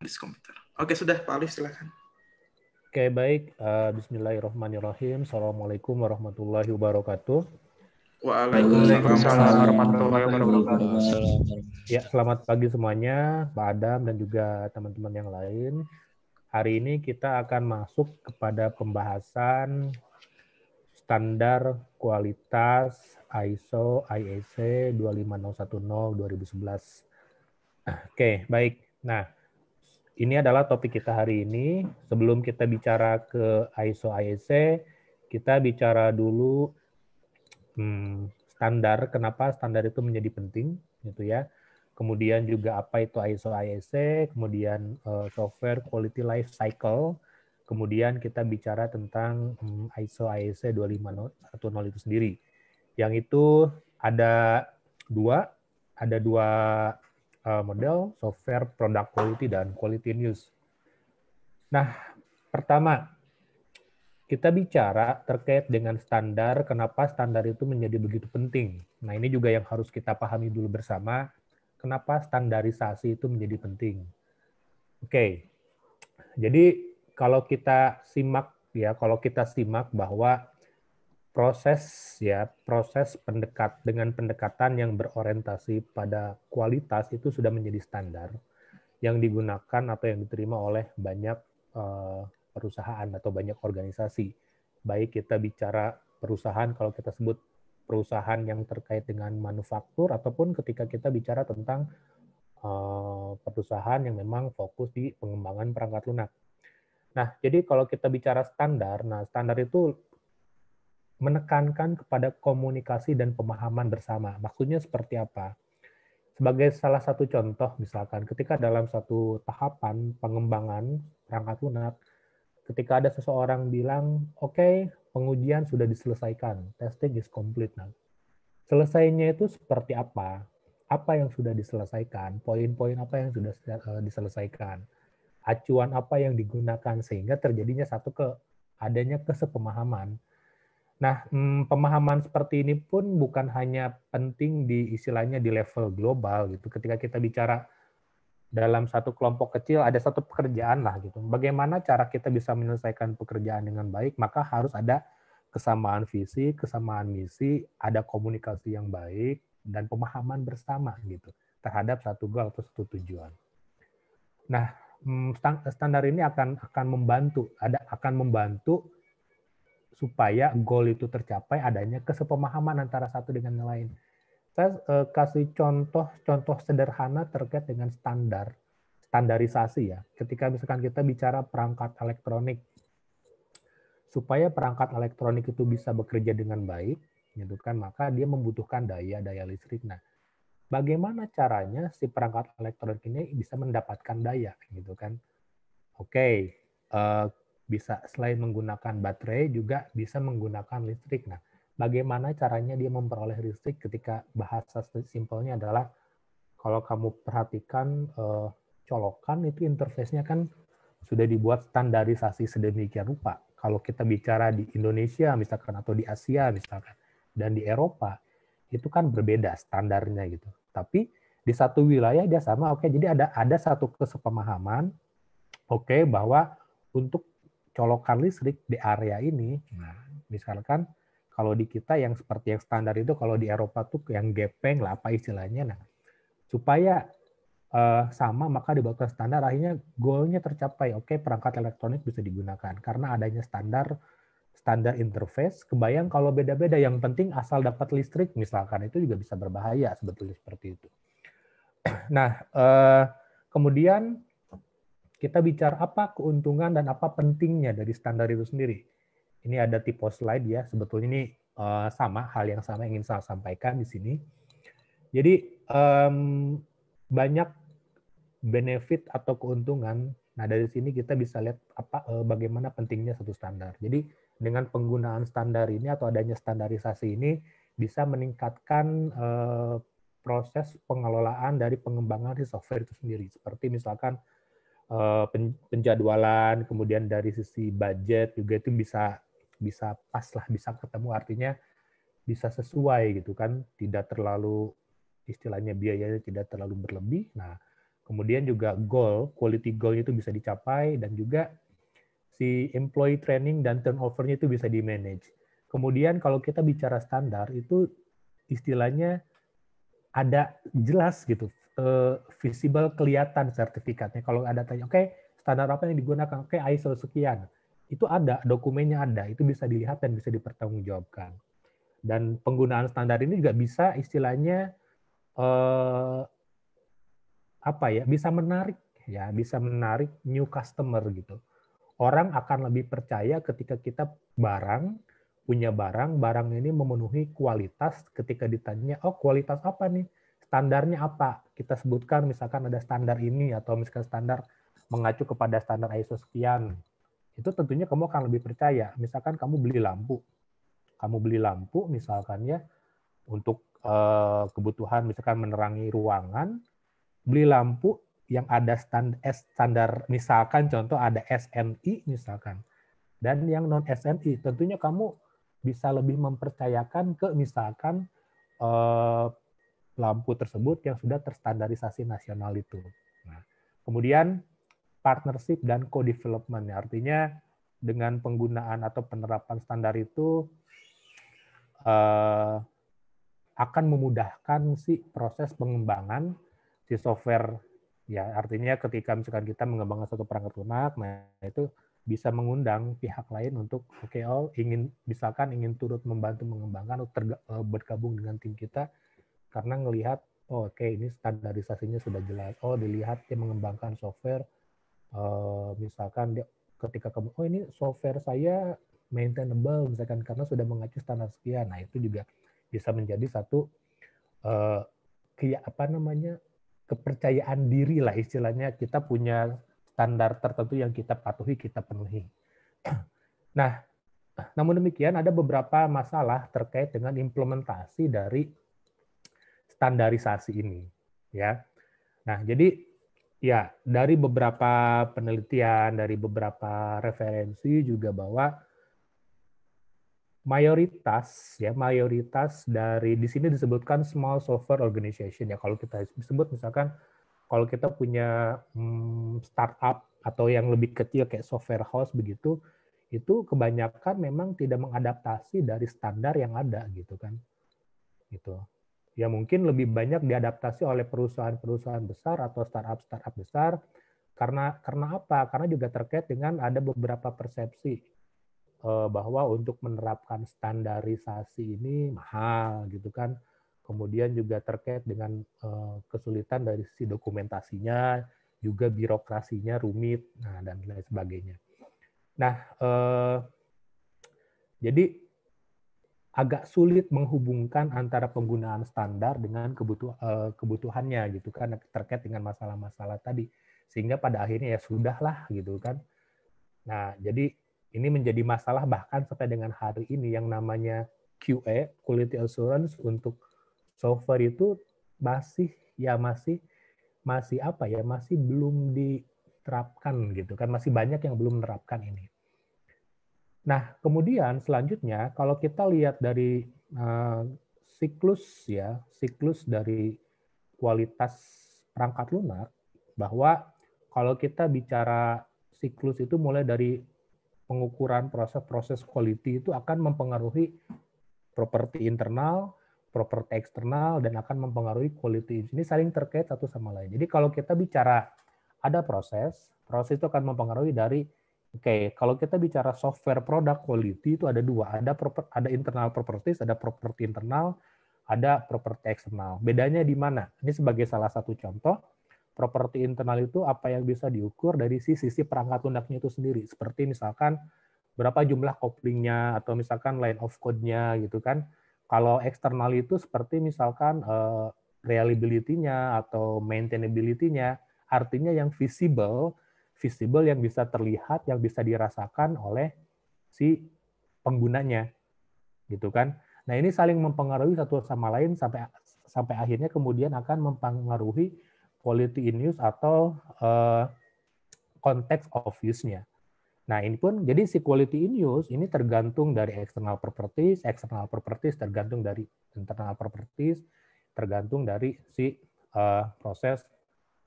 analisis komputer. Oke, sudah Pak Alif silakan. Oke, baik. Uh, Bismillahirrahmanirrahim. Assalamualaikum warahmatullahi wabarakatuh. Waalaikumsalam warahmatullahi wabarakatuh. Ya, selamat pagi semuanya, Pak Adam dan juga teman-teman yang lain. Hari ini kita akan masuk kepada pembahasan standar kualitas ISO IEC 25010 2011. Oke, baik. Nah, ini adalah topik kita hari ini. Sebelum kita bicara ke ISO IEC, kita bicara dulu hmm, standar. Kenapa standar itu menjadi penting, gitu ya? Kemudian juga apa itu ISO IEC, kemudian uh, software quality life cycle, kemudian kita bicara tentang hmm, ISO IEC 25010 itu sendiri. Yang itu ada dua, ada dua Uh, model, software, product quality, dan quality news. Nah, pertama, kita bicara terkait dengan standar, kenapa standar itu menjadi begitu penting. Nah, ini juga yang harus kita pahami dulu bersama, kenapa standarisasi itu menjadi penting. Oke, jadi kalau kita simak ya, kalau kita simak bahwa proses ya proses pendekat dengan pendekatan yang berorientasi pada kualitas itu sudah menjadi standar yang digunakan atau yang diterima oleh banyak eh, perusahaan atau banyak organisasi baik kita bicara perusahaan kalau kita sebut perusahaan yang terkait dengan manufaktur ataupun ketika kita bicara tentang eh, perusahaan yang memang fokus di pengembangan perangkat lunak nah jadi kalau kita bicara standar nah standar itu menekankan kepada komunikasi dan pemahaman bersama. Maksudnya seperti apa? Sebagai salah satu contoh, misalkan ketika dalam satu tahapan pengembangan perangkat lunak, ketika ada seseorang bilang, oke, okay, pengujian sudah diselesaikan, testing is complete. Nah, selesainya itu seperti apa? Apa yang sudah diselesaikan? Poin-poin apa yang sudah eh, diselesaikan? Acuan apa yang digunakan sehingga terjadinya satu ke adanya kesepemahaman Nah, mm, pemahaman seperti ini pun bukan hanya penting di istilahnya di level global gitu. Ketika kita bicara dalam satu kelompok kecil ada satu pekerjaan lah gitu. Bagaimana cara kita bisa menyelesaikan pekerjaan dengan baik? Maka harus ada kesamaan visi, kesamaan misi, ada komunikasi yang baik dan pemahaman bersama gitu terhadap satu goal atau satu tujuan. Nah, mm, standar ini akan akan membantu ada akan membantu supaya goal itu tercapai adanya kesepemahaman antara satu dengan yang lain. Saya eh, kasih contoh-contoh sederhana terkait dengan standar standarisasi ya. Ketika misalkan kita bicara perangkat elektronik, supaya perangkat elektronik itu bisa bekerja dengan baik, gitu kan, maka dia membutuhkan daya daya listrik. Nah, bagaimana caranya si perangkat elektronik ini bisa mendapatkan daya, gitu kan? Oke, okay, eh, bisa selain menggunakan baterai juga bisa menggunakan listrik. Nah, bagaimana caranya dia memperoleh listrik ketika bahasa simpelnya adalah kalau kamu perhatikan eh, colokan itu interface-nya kan sudah dibuat standarisasi sedemikian rupa. Kalau kita bicara di Indonesia misalkan atau di Asia misalkan dan di Eropa itu kan berbeda standarnya gitu. Tapi di satu wilayah dia sama. Oke, jadi ada ada satu kesepemahaman oke bahwa untuk colokan listrik di area ini, nah, misalkan kalau di kita yang seperti yang standar itu kalau di Eropa tuh yang gepeng lah apa istilahnya, nah supaya uh, sama maka dibuatkan standar akhirnya goalnya tercapai. Oke perangkat elektronik bisa digunakan karena adanya standar standar interface. Kebayang kalau beda-beda yang penting asal dapat listrik misalkan itu juga bisa berbahaya sebetulnya seperti itu. Nah uh, kemudian kita bicara apa keuntungan dan apa pentingnya dari standar itu sendiri. Ini ada tipe slide ya, sebetulnya ini eh, sama, hal yang sama ingin saya sampaikan di sini. Jadi banyak benefit atau keuntungan. Nah dari sini kita bisa lihat apa eh, bagaimana pentingnya satu standar. Jadi dengan penggunaan standar ini atau adanya standarisasi ini bisa meningkatkan eh, proses pengelolaan dari pengembangan di software itu sendiri. Seperti misalkan Eh, penjadwalan, kemudian dari sisi budget juga itu bisa bisa pas lah, bisa ketemu artinya bisa sesuai gitu kan, tidak terlalu istilahnya biayanya tidak terlalu berlebih. Nah, kemudian juga goal, quality goal itu bisa dicapai dan juga si employee training dan turnovernya itu bisa di manage. Kemudian kalau kita bicara standar itu istilahnya ada jelas gitu Eh, visible kelihatan sertifikatnya. Kalau ada tanya, oke okay, standar apa yang digunakan? Oke okay, ISO sekian. Itu ada, dokumennya ada. Itu bisa dilihat dan bisa dipertanggungjawabkan. Dan penggunaan standar ini juga bisa istilahnya eh, apa ya? Bisa menarik ya, bisa menarik new customer gitu. Orang akan lebih percaya ketika kita barang punya barang, barang ini memenuhi kualitas ketika ditanya, oh kualitas apa nih? standarnya apa kita sebutkan misalkan ada standar ini atau misalkan standar mengacu kepada standar ISO sekian itu tentunya kamu akan lebih percaya misalkan kamu beli lampu kamu beli lampu misalkan ya untuk eh, kebutuhan misalkan menerangi ruangan beli lampu yang ada stand, standar misalkan contoh ada SNI misalkan dan yang non SNI tentunya kamu bisa lebih mempercayakan ke misalkan eh, lampu tersebut yang sudah terstandarisasi nasional itu. Nah, kemudian partnership dan co-development, artinya dengan penggunaan atau penerapan standar itu eh, akan memudahkan si proses pengembangan si software ya artinya ketika misalkan kita mengembangkan satu perangkat lunak nah itu bisa mengundang pihak lain untuk oke okay, oh ingin misalkan ingin turut membantu mengembangkan atau eh, bergabung dengan tim kita karena ngelihat oh, oke okay, ini standarisasinya sudah jelas oh dilihat dia mengembangkan software uh, misalkan dia ketika kamu oh ini software saya maintainable misalkan karena sudah mengacu standar sekian nah itu juga bisa menjadi satu uh, eh, kayak apa namanya kepercayaan diri lah istilahnya kita punya standar tertentu yang kita patuhi kita penuhi nah namun demikian ada beberapa masalah terkait dengan implementasi dari standarisasi ini ya. Nah, jadi ya dari beberapa penelitian, dari beberapa referensi juga bahwa mayoritas ya mayoritas dari di sini disebutkan small software organization ya kalau kita sebut misalkan kalau kita punya hmm, startup atau yang lebih kecil kayak software house begitu itu kebanyakan memang tidak mengadaptasi dari standar yang ada gitu kan gitu ya mungkin lebih banyak diadaptasi oleh perusahaan-perusahaan besar atau startup-startup besar karena karena apa? Karena juga terkait dengan ada beberapa persepsi eh, bahwa untuk menerapkan standarisasi ini mahal gitu kan. Kemudian juga terkait dengan eh, kesulitan dari si dokumentasinya, juga birokrasinya rumit, nah dan lain sebagainya. Nah, eh, jadi agak sulit menghubungkan antara penggunaan standar dengan kebutuh, eh, kebutuhannya gitu kan terkait dengan masalah-masalah tadi sehingga pada akhirnya ya sudahlah gitu kan nah jadi ini menjadi masalah bahkan sampai dengan hari ini yang namanya QA quality assurance untuk software itu masih ya masih masih apa ya masih belum diterapkan gitu kan masih banyak yang belum menerapkan ini Nah, kemudian selanjutnya kalau kita lihat dari uh, siklus ya, siklus dari kualitas perangkat lunak bahwa kalau kita bicara siklus itu mulai dari pengukuran proses-proses quality itu akan mempengaruhi properti internal, properti eksternal dan akan mempengaruhi quality. Ini saling terkait satu sama lain. Jadi kalau kita bicara ada proses, proses itu akan mempengaruhi dari Oke, okay, kalau kita bicara software product quality itu ada dua, ada proper, ada internal properties, ada properti internal, ada properti eksternal. Bedanya di mana? Ini sebagai salah satu contoh, properti internal itu apa yang bisa diukur dari sisi sisi perangkat lunaknya itu sendiri. Seperti misalkan berapa jumlah koplingnya atau misalkan line of code-nya gitu kan. Kalau eksternal itu seperti misalkan uh, reliability-nya atau maintainability-nya, artinya yang visible visible yang bisa terlihat, yang bisa dirasakan oleh si penggunanya. Gitu kan? Nah, ini saling mempengaruhi satu sama lain sampai sampai akhirnya kemudian akan mempengaruhi quality in use atau uh, eh, konteks of use-nya. Nah, ini pun jadi si quality in use ini tergantung dari external properties, external properties tergantung dari internal properties, tergantung dari si uh, proses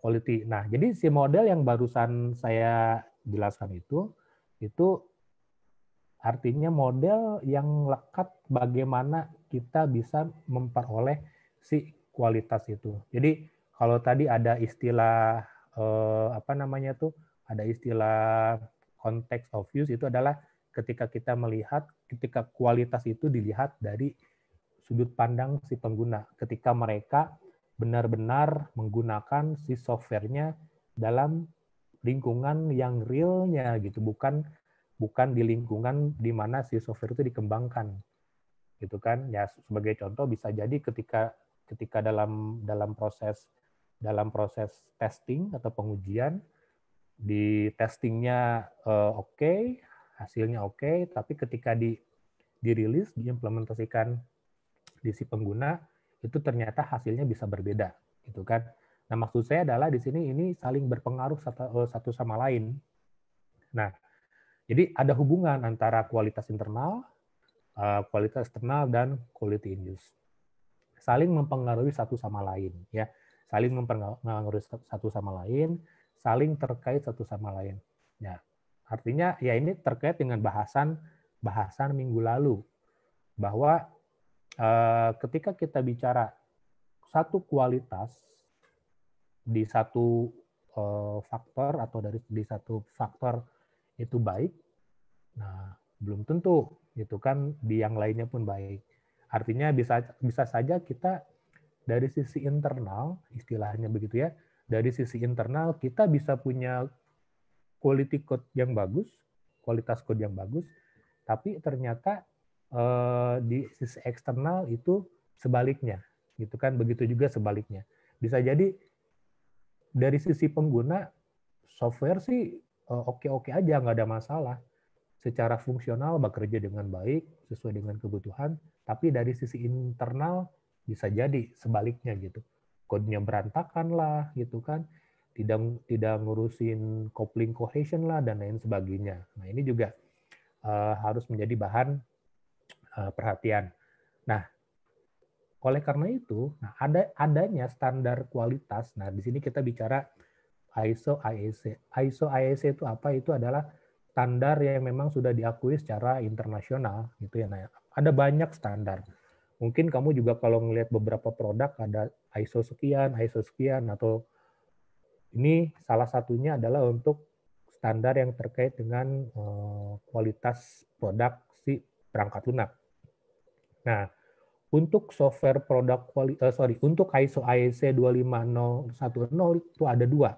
quality. Nah, jadi si model yang barusan saya jelaskan itu, itu artinya model yang lekat bagaimana kita bisa memperoleh si kualitas itu. Jadi kalau tadi ada istilah eh, apa namanya tuh, ada istilah context of use itu adalah ketika kita melihat, ketika kualitas itu dilihat dari sudut pandang si pengguna, ketika mereka benar-benar menggunakan si softwarenya dalam lingkungan yang realnya gitu, bukan bukan di lingkungan di mana si software itu dikembangkan. Gitu kan? Ya sebagai contoh bisa jadi ketika ketika dalam dalam proses dalam proses testing atau pengujian di testingnya uh, oke, okay, hasilnya oke, okay, tapi ketika di dirilis, diimplementasikan di si pengguna, itu ternyata hasilnya bisa berbeda gitu kan nah maksud saya adalah di sini ini saling berpengaruh e, satu, sama lain nah jadi ada hubungan antara kualitas internal e, kualitas eksternal dan quality in saling mempengaruhi satu sama lain ya saling mempengaruhi satu sama lain saling terkait satu sama lain ya artinya ya ini terkait dengan bahasan bahasan minggu lalu bahwa Eh, ketika kita bicara satu kualitas di satu eh, faktor atau dari di satu faktor itu baik, nah belum tentu itu kan di yang lainnya pun baik. Artinya bisa bisa saja kita dari sisi internal istilahnya begitu ya, dari sisi internal kita bisa punya quality code yang bagus, kualitas code yang bagus, tapi ternyata Eh, di sisi eksternal itu sebaliknya, gitu kan? Begitu juga sebaliknya. Bisa jadi dari sisi pengguna software sih eh, oke-oke -okay aja, nggak ada masalah. Secara fungsional bekerja dengan baik sesuai dengan kebutuhan, tapi dari sisi internal bisa jadi sebaliknya gitu. Kodenya berantakan lah, gitu kan? Tidak tidak ngurusin coupling cohesion lah dan lain sebagainya. Nah ini juga uh, harus menjadi bahan Eh, perhatian. Nah, oleh karena itu, nah ada adanya standar kualitas. Nah, di sini kita bicara ISO IEC. ISO IEC itu apa? Itu adalah standar yang memang sudah diakui secara internasional gitu ya. Nah, ada banyak standar. Mungkin kamu juga kalau melihat beberapa produk ada ISO sekian, ISO sekian atau ini salah satunya adalah untuk standar yang terkait dengan eh, kualitas produk si perangkat lunak Nah, untuk software produk quality, uh, eh, sorry, untuk ISO IEC 25010 itu ada dua.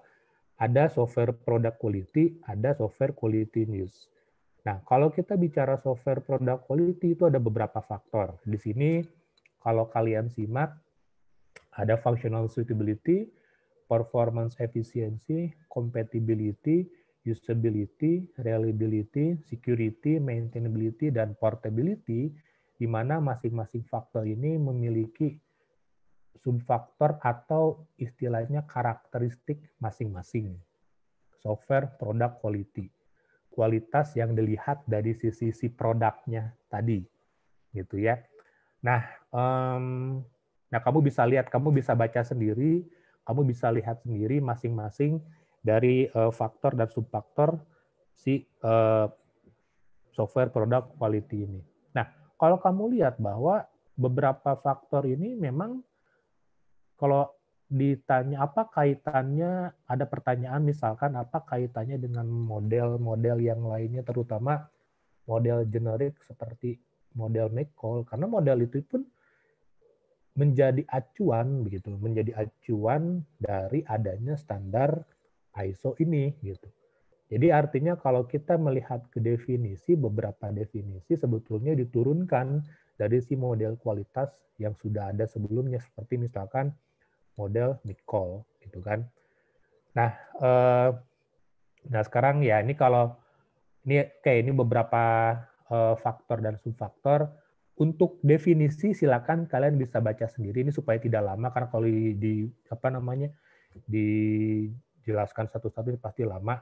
Ada software product quality, ada software quality news. Nah, kalau kita bicara software product quality itu ada beberapa faktor. Di sini kalau kalian simak ada functional suitability, performance efficiency, compatibility, usability, reliability, security, maintainability, dan portability di mana masing-masing faktor ini memiliki subfaktor atau istilahnya karakteristik masing-masing. Software produk quality. Kualitas yang dilihat dari sisi sisi produknya tadi. Gitu ya. Nah, um, nah kamu bisa lihat, kamu bisa baca sendiri, kamu bisa lihat sendiri masing-masing dari uh, faktor dan subfaktor si uh, software produk quality ini. Nah, kalau kamu lihat bahwa beberapa faktor ini memang kalau ditanya apa kaitannya ada pertanyaan misalkan apa kaitannya dengan model-model yang lainnya terutama model generik seperti model McCall karena model itu pun menjadi acuan begitu, menjadi acuan dari adanya standar ISO ini gitu. Jadi artinya kalau kita melihat ke definisi, beberapa definisi sebetulnya diturunkan dari si model kualitas yang sudah ada sebelumnya, seperti misalkan model Nicole, gitu kan. Nah, eh, nah sekarang ya ini kalau ini kayak ini beberapa eh, faktor dan subfaktor. Untuk definisi silakan kalian bisa baca sendiri ini supaya tidak lama karena kalau di, di apa namanya dijelaskan satu-satu pasti lama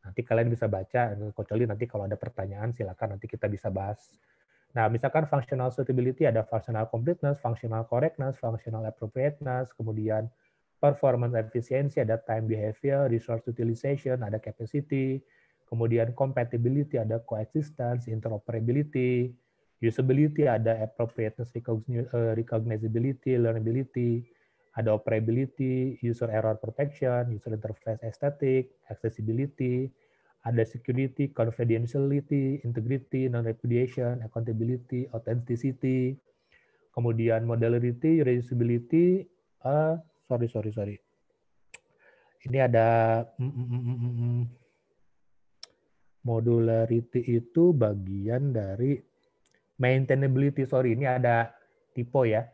Nanti kalian bisa baca, kecuali eh, nanti kalau ada pertanyaan silakan nanti kita bisa bahas. Nah, misalkan functional suitability ada functional completeness, functional correctness, functional appropriateness, kemudian performance efficiency, ada time behavior, resource utilization, ada capacity, kemudian compatibility, ada coexistence, interoperability, usability, ada appropriateness, eh, recognizability, learnability, ada operability, user error protection, user interface aesthetic, accessibility, ada security, confidentiality, integrity, non-repudiation, accountability, authenticity, kemudian modularity, reusability, uh, sorry, sorry, sorry. Ini ada mm mm mm, mm, mm, mm, modularity itu bagian dari maintainability, sorry, ini ada typo ya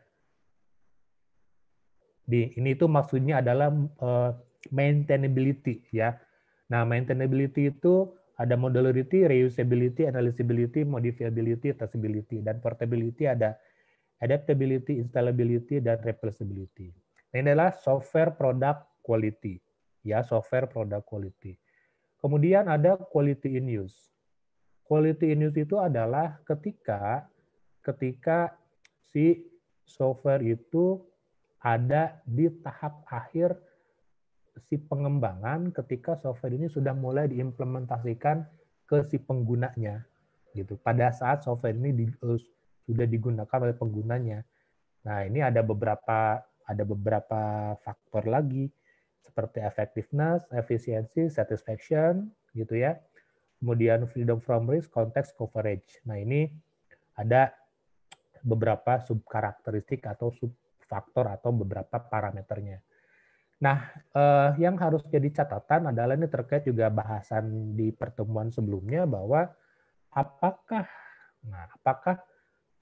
di ini itu maksudnya adalah uh, maintainability ya. Nah, maintainability itu ada modularity, reusability, analyzability, modifiability, testability dan portability ada adaptability, installability dan replaceability. Nah, ini adalah software product quality ya, software product quality. Kemudian ada quality in use. Quality in use itu adalah ketika ketika si software itu ada di tahap akhir si pengembangan ketika software ini sudah mulai diimplementasikan ke si penggunanya gitu pada saat software ini di, uh, sudah digunakan oleh penggunanya nah ini ada beberapa ada beberapa faktor lagi seperti effectiveness, efficiency, satisfaction gitu ya. Kemudian freedom from risk, context coverage. Nah, ini ada beberapa sub karakteristik atau sub faktor atau beberapa parameternya. Nah, eh, yang harus jadi catatan adalah ini terkait juga bahasan di pertemuan sebelumnya bahwa apakah nah apakah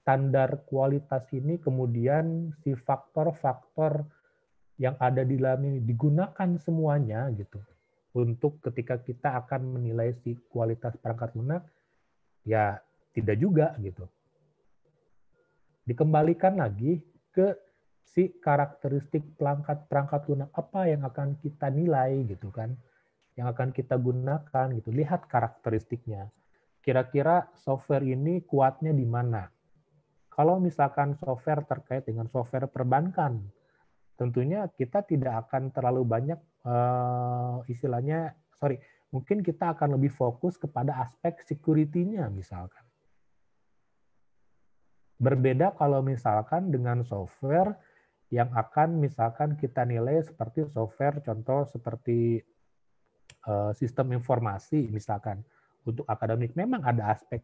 standar kualitas ini kemudian si faktor-faktor yang ada di dalam ini digunakan semuanya gitu untuk ketika kita akan menilai si kualitas perangkat lunak ya tidak juga gitu. Dikembalikan lagi ke si karakteristik perangkat perangkat lunak apa yang akan kita nilai gitu kan yang akan kita gunakan gitu lihat karakteristiknya kira-kira software ini kuatnya di mana kalau misalkan software terkait dengan software perbankan tentunya kita tidak akan terlalu banyak uh, istilahnya sorry mungkin kita akan lebih fokus kepada aspek security-nya misalkan berbeda kalau misalkan dengan software yang akan misalkan kita nilai seperti software contoh seperti eh, sistem informasi misalkan untuk akademik memang ada aspek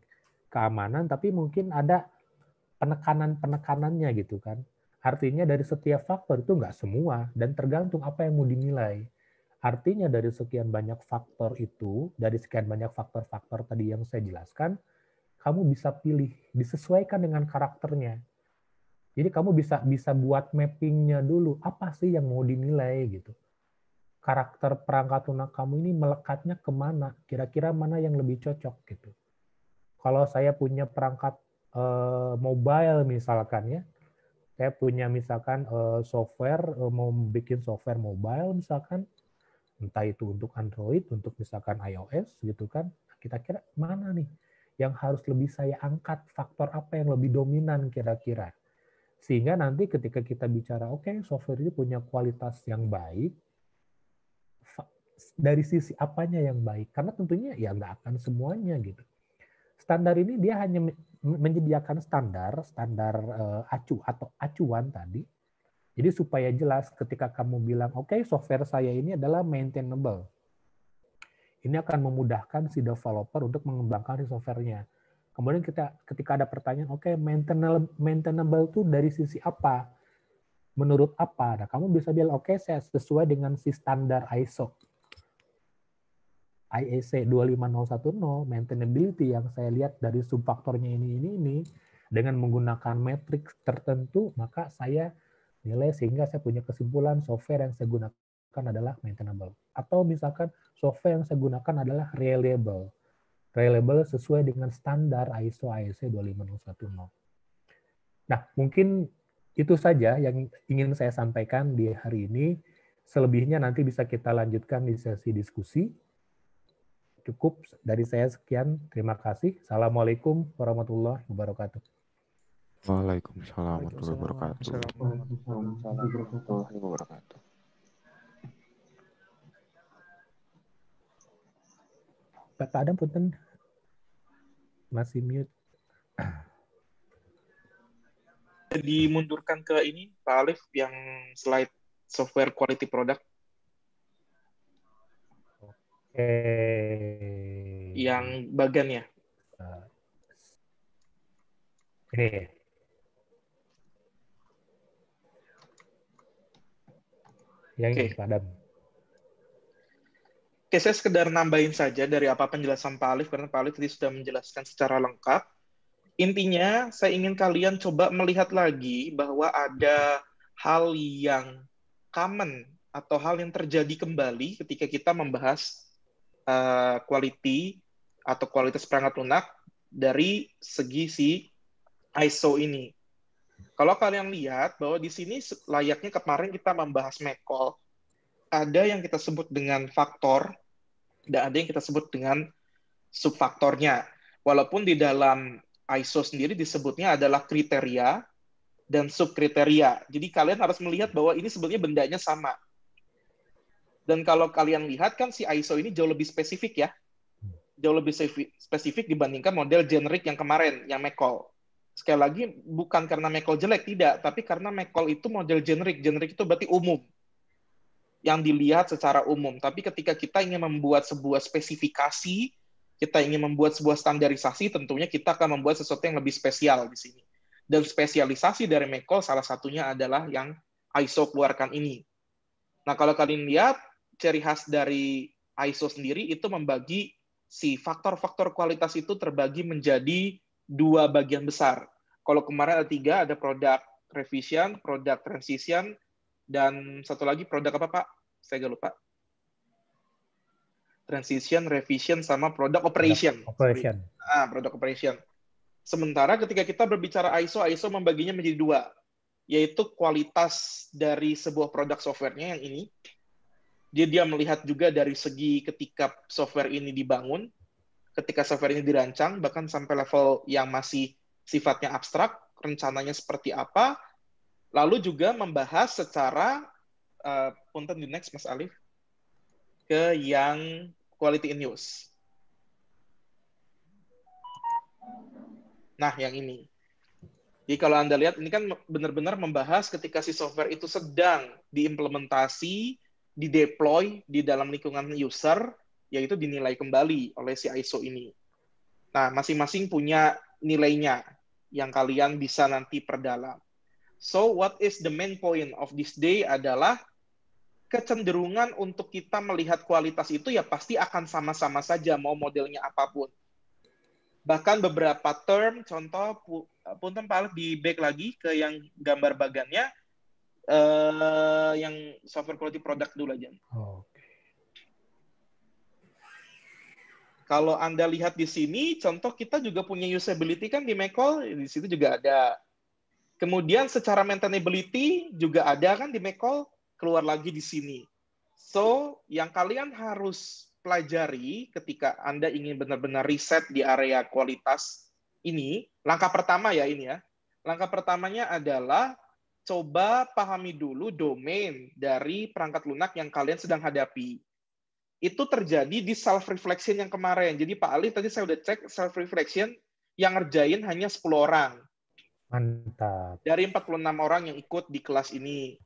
keamanan tapi mungkin ada penekanan-penekanannya gitu kan. Artinya dari setiap faktor itu nggak semua dan tergantung apa yang mau dinilai. Artinya dari sekian banyak faktor itu, dari sekian banyak faktor-faktor tadi yang saya jelaskan, kamu bisa pilih disesuaikan dengan karakternya jadi kamu bisa bisa buat mappingnya dulu. Apa sih yang mau dinilai gitu? Karakter perangkat lunak kamu ini melekatnya kemana? Kira-kira mana yang lebih cocok gitu? Kalau saya punya perangkat eh, mobile misalkan ya, saya punya misalkan eh, software eh, mau bikin software mobile misalkan, entah itu untuk Android, untuk misalkan iOS gitu kan, kita kira mana nih yang harus lebih saya angkat faktor apa yang lebih dominan kira-kira? Sehingga nanti ketika kita bicara, oke okay, software ini punya kualitas yang baik, dari sisi apanya yang baik? Karena tentunya ya nggak akan semuanya gitu. Standar ini dia hanya menyediakan standar, standar eh, acu atau acuan tadi. Jadi supaya jelas ketika kamu bilang, oke okay, software saya ini adalah maintainable. Ini akan memudahkan si developer untuk mengembangkan si softwarenya. Kemudian kita ketika ada pertanyaan, oke okay, maintainable, maintainable itu dari sisi apa? Menurut apa? Nah, kamu bisa bilang, oke okay, saya sesuai dengan si standar ISO. IEC 25010 maintainability yang saya lihat dari subfaktornya ini ini ini dengan menggunakan metrik tertentu maka saya nilai sehingga saya punya kesimpulan software yang saya gunakan adalah maintainable atau misalkan software yang saya gunakan adalah reliable reliable sesuai dengan standar ISO AEC 25010. Nah, mungkin itu saja yang ingin saya sampaikan di hari ini. Selebihnya nanti bisa kita lanjutkan di sesi diskusi. Cukup dari saya sekian. Terima kasih. Assalamualaikum warahmatullahi wabarakatuh. Waalaikumsalam warahmatullahi wabarakatuh. Waalaikumsalam warahmatullahi wabarakatuh. Kak Adam punten masih mute. Dimundurkan ke ini Pak Alif yang slide software quality product. Oke. Yang bagannya. Eh. Oke. Okay. Yang okay. Pak Adam. Oke, saya sekedar nambahin saja dari apa penjelasan Pak Alif, karena Pak Alif tadi sudah menjelaskan secara lengkap. Intinya, saya ingin kalian coba melihat lagi bahwa ada hal yang common atau hal yang terjadi kembali ketika kita membahas uh, quality atau kualitas perangkat lunak dari segi si ISO ini. Kalau kalian lihat bahwa di sini layaknya kemarin kita membahas MECOL, ada yang kita sebut dengan faktor tidak ada yang kita sebut dengan subfaktornya. Walaupun di dalam ISO sendiri disebutnya adalah kriteria dan subkriteria. Jadi kalian harus melihat bahwa ini sebenarnya bendanya sama. Dan kalau kalian lihat kan si ISO ini jauh lebih spesifik ya. Jauh lebih spesifik dibandingkan model generik yang kemarin, yang Mekol. Sekali lagi, bukan karena Mekol jelek, tidak. Tapi karena Mekol itu model generik. Generik itu berarti umum yang dilihat secara umum. Tapi ketika kita ingin membuat sebuah spesifikasi, kita ingin membuat sebuah standarisasi, tentunya kita akan membuat sesuatu yang lebih spesial di sini. Dan spesialisasi dari Mekol salah satunya adalah yang ISO keluarkan ini. Nah, kalau kalian lihat, ciri khas dari ISO sendiri itu membagi si faktor-faktor kualitas itu terbagi menjadi dua bagian besar. Kalau kemarin ada tiga, ada produk revision, produk transition, dan satu lagi produk apa Pak? Saya agak lupa. Transition, revision, sama product operation. Product operation. Ah, product operation. Sementara ketika kita berbicara ISO, ISO membaginya menjadi dua, yaitu kualitas dari sebuah produk softwarenya yang ini. Dia dia melihat juga dari segi ketika software ini dibangun, ketika software ini dirancang, bahkan sampai level yang masih sifatnya abstrak, rencananya seperti apa, Lalu juga membahas secara uh, punten di next Mas Alif ke yang quality in use. Nah, yang ini. Jadi kalau Anda lihat ini kan benar-benar membahas ketika si software itu sedang diimplementasi, dideploy di dalam lingkungan user, yaitu dinilai kembali oleh si ISO ini. Nah, masing-masing punya nilainya yang kalian bisa nanti perdalam. So what is the main point of this day adalah kecenderungan untuk kita melihat kualitas itu ya pasti akan sama-sama saja mau modelnya apapun. Bahkan beberapa term, contoh eh, punten Pak Alif di back lagi ke yang gambar bagannya, eh, yang software quality product dulu aja. Oh, Kalau Anda lihat di sini, contoh kita juga punya usability kan di Mekol, di situ juga ada Kemudian secara maintainability juga ada kan di Mekol, keluar lagi di sini. So, yang kalian harus pelajari ketika Anda ingin benar-benar riset di area kualitas ini, langkah pertama ya ini ya. Langkah pertamanya adalah coba pahami dulu domain dari perangkat lunak yang kalian sedang hadapi. Itu terjadi di self-reflection yang kemarin. Jadi Pak Ali tadi saya udah cek self-reflection yang ngerjain hanya 10 orang Mantap. Dari 46 orang yang ikut di kelas ini,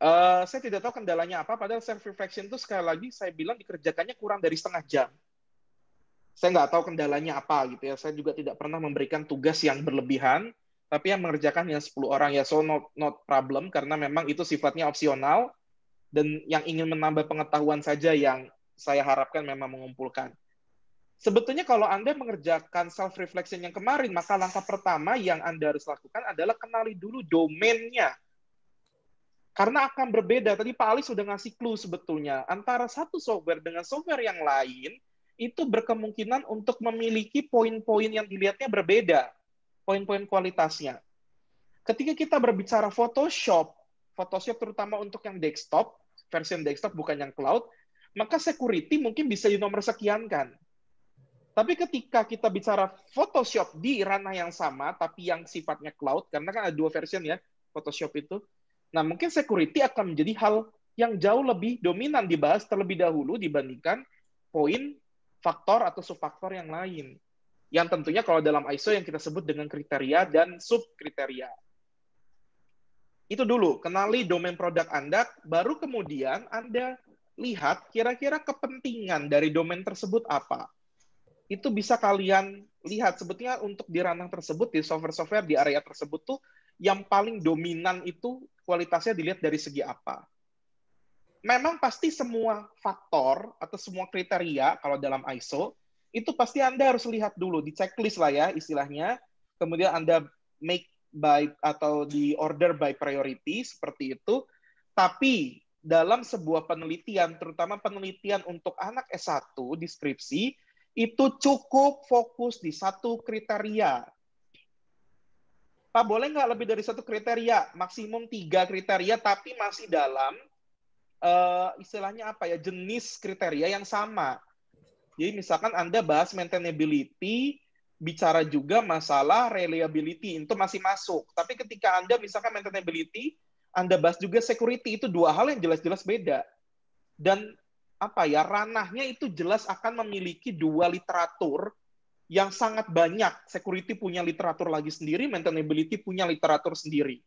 uh, saya tidak tahu kendalanya apa. Padahal self reflection itu sekali lagi saya bilang dikerjakannya kurang dari setengah jam. Saya nggak tahu kendalanya apa gitu ya. Saya juga tidak pernah memberikan tugas yang berlebihan tapi yang mengerjakan yang 10 orang ya so not not problem karena memang itu sifatnya opsional dan yang ingin menambah pengetahuan saja yang saya harapkan memang mengumpulkan. Sebetulnya kalau Anda mengerjakan self reflection yang kemarin, maka langkah pertama yang Anda harus lakukan adalah kenali dulu domainnya. Karena akan berbeda. Tadi Pak Ali sudah ngasih clue sebetulnya antara satu software dengan software yang lain itu berkemungkinan untuk memiliki poin-poin yang dilihatnya berbeda, poin-poin kualitasnya. Ketika kita berbicara Photoshop, Photoshop terutama untuk yang desktop, versi yang desktop bukan yang cloud, maka security mungkin bisa di nomor sekian kan tapi ketika kita bicara Photoshop di ranah yang sama, tapi yang sifatnya cloud, karena kan ada dua version ya, Photoshop itu. Nah, mungkin security akan menjadi hal yang jauh lebih dominan dibahas terlebih dahulu dibandingkan poin, faktor, atau subfaktor yang lain. Yang tentunya kalau dalam ISO yang kita sebut dengan kriteria dan subkriteria. Itu dulu, kenali domain produk Anda, baru kemudian Anda lihat kira-kira kepentingan dari domain tersebut apa itu bisa kalian lihat sebetulnya untuk di ranah tersebut di software-software di area tersebut tuh yang paling dominan itu kualitasnya dilihat dari segi apa. Memang pasti semua faktor atau semua kriteria kalau dalam ISO itu pasti Anda harus lihat dulu di checklist lah ya istilahnya. Kemudian Anda make by atau di order by priority seperti itu. Tapi dalam sebuah penelitian, terutama penelitian untuk anak S1 deskripsi, itu cukup fokus di satu kriteria. Pak, boleh nggak lebih dari satu kriteria? Maksimum tiga kriteria, tapi masih dalam uh, istilahnya apa ya jenis kriteria yang sama. Jadi misalkan Anda bahas maintainability, bicara juga masalah reliability, itu masih masuk. Tapi ketika Anda misalkan maintainability, Anda bahas juga security, itu dua hal yang jelas-jelas beda. Dan apa ya ranahnya itu jelas akan memiliki dua literatur yang sangat banyak. Security punya literatur lagi sendiri, maintainability punya literatur sendiri.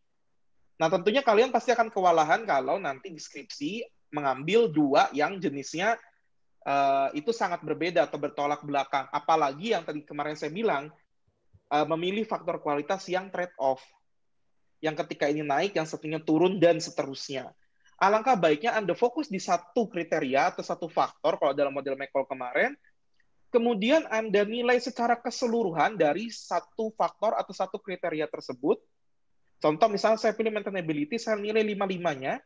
Nah, tentunya kalian pasti akan kewalahan kalau nanti deskripsi mengambil dua yang jenisnya uh, itu sangat berbeda atau bertolak belakang. Apalagi yang tadi kemarin saya bilang, uh, memilih faktor kualitas yang trade-off. Yang ketika ini naik, yang satunya turun, dan seterusnya alangkah baiknya Anda fokus di satu kriteria atau satu faktor kalau dalam model Michael kemarin, kemudian Anda nilai secara keseluruhan dari satu faktor atau satu kriteria tersebut. Contoh misalnya saya pilih maintainability, saya nilai 55-nya,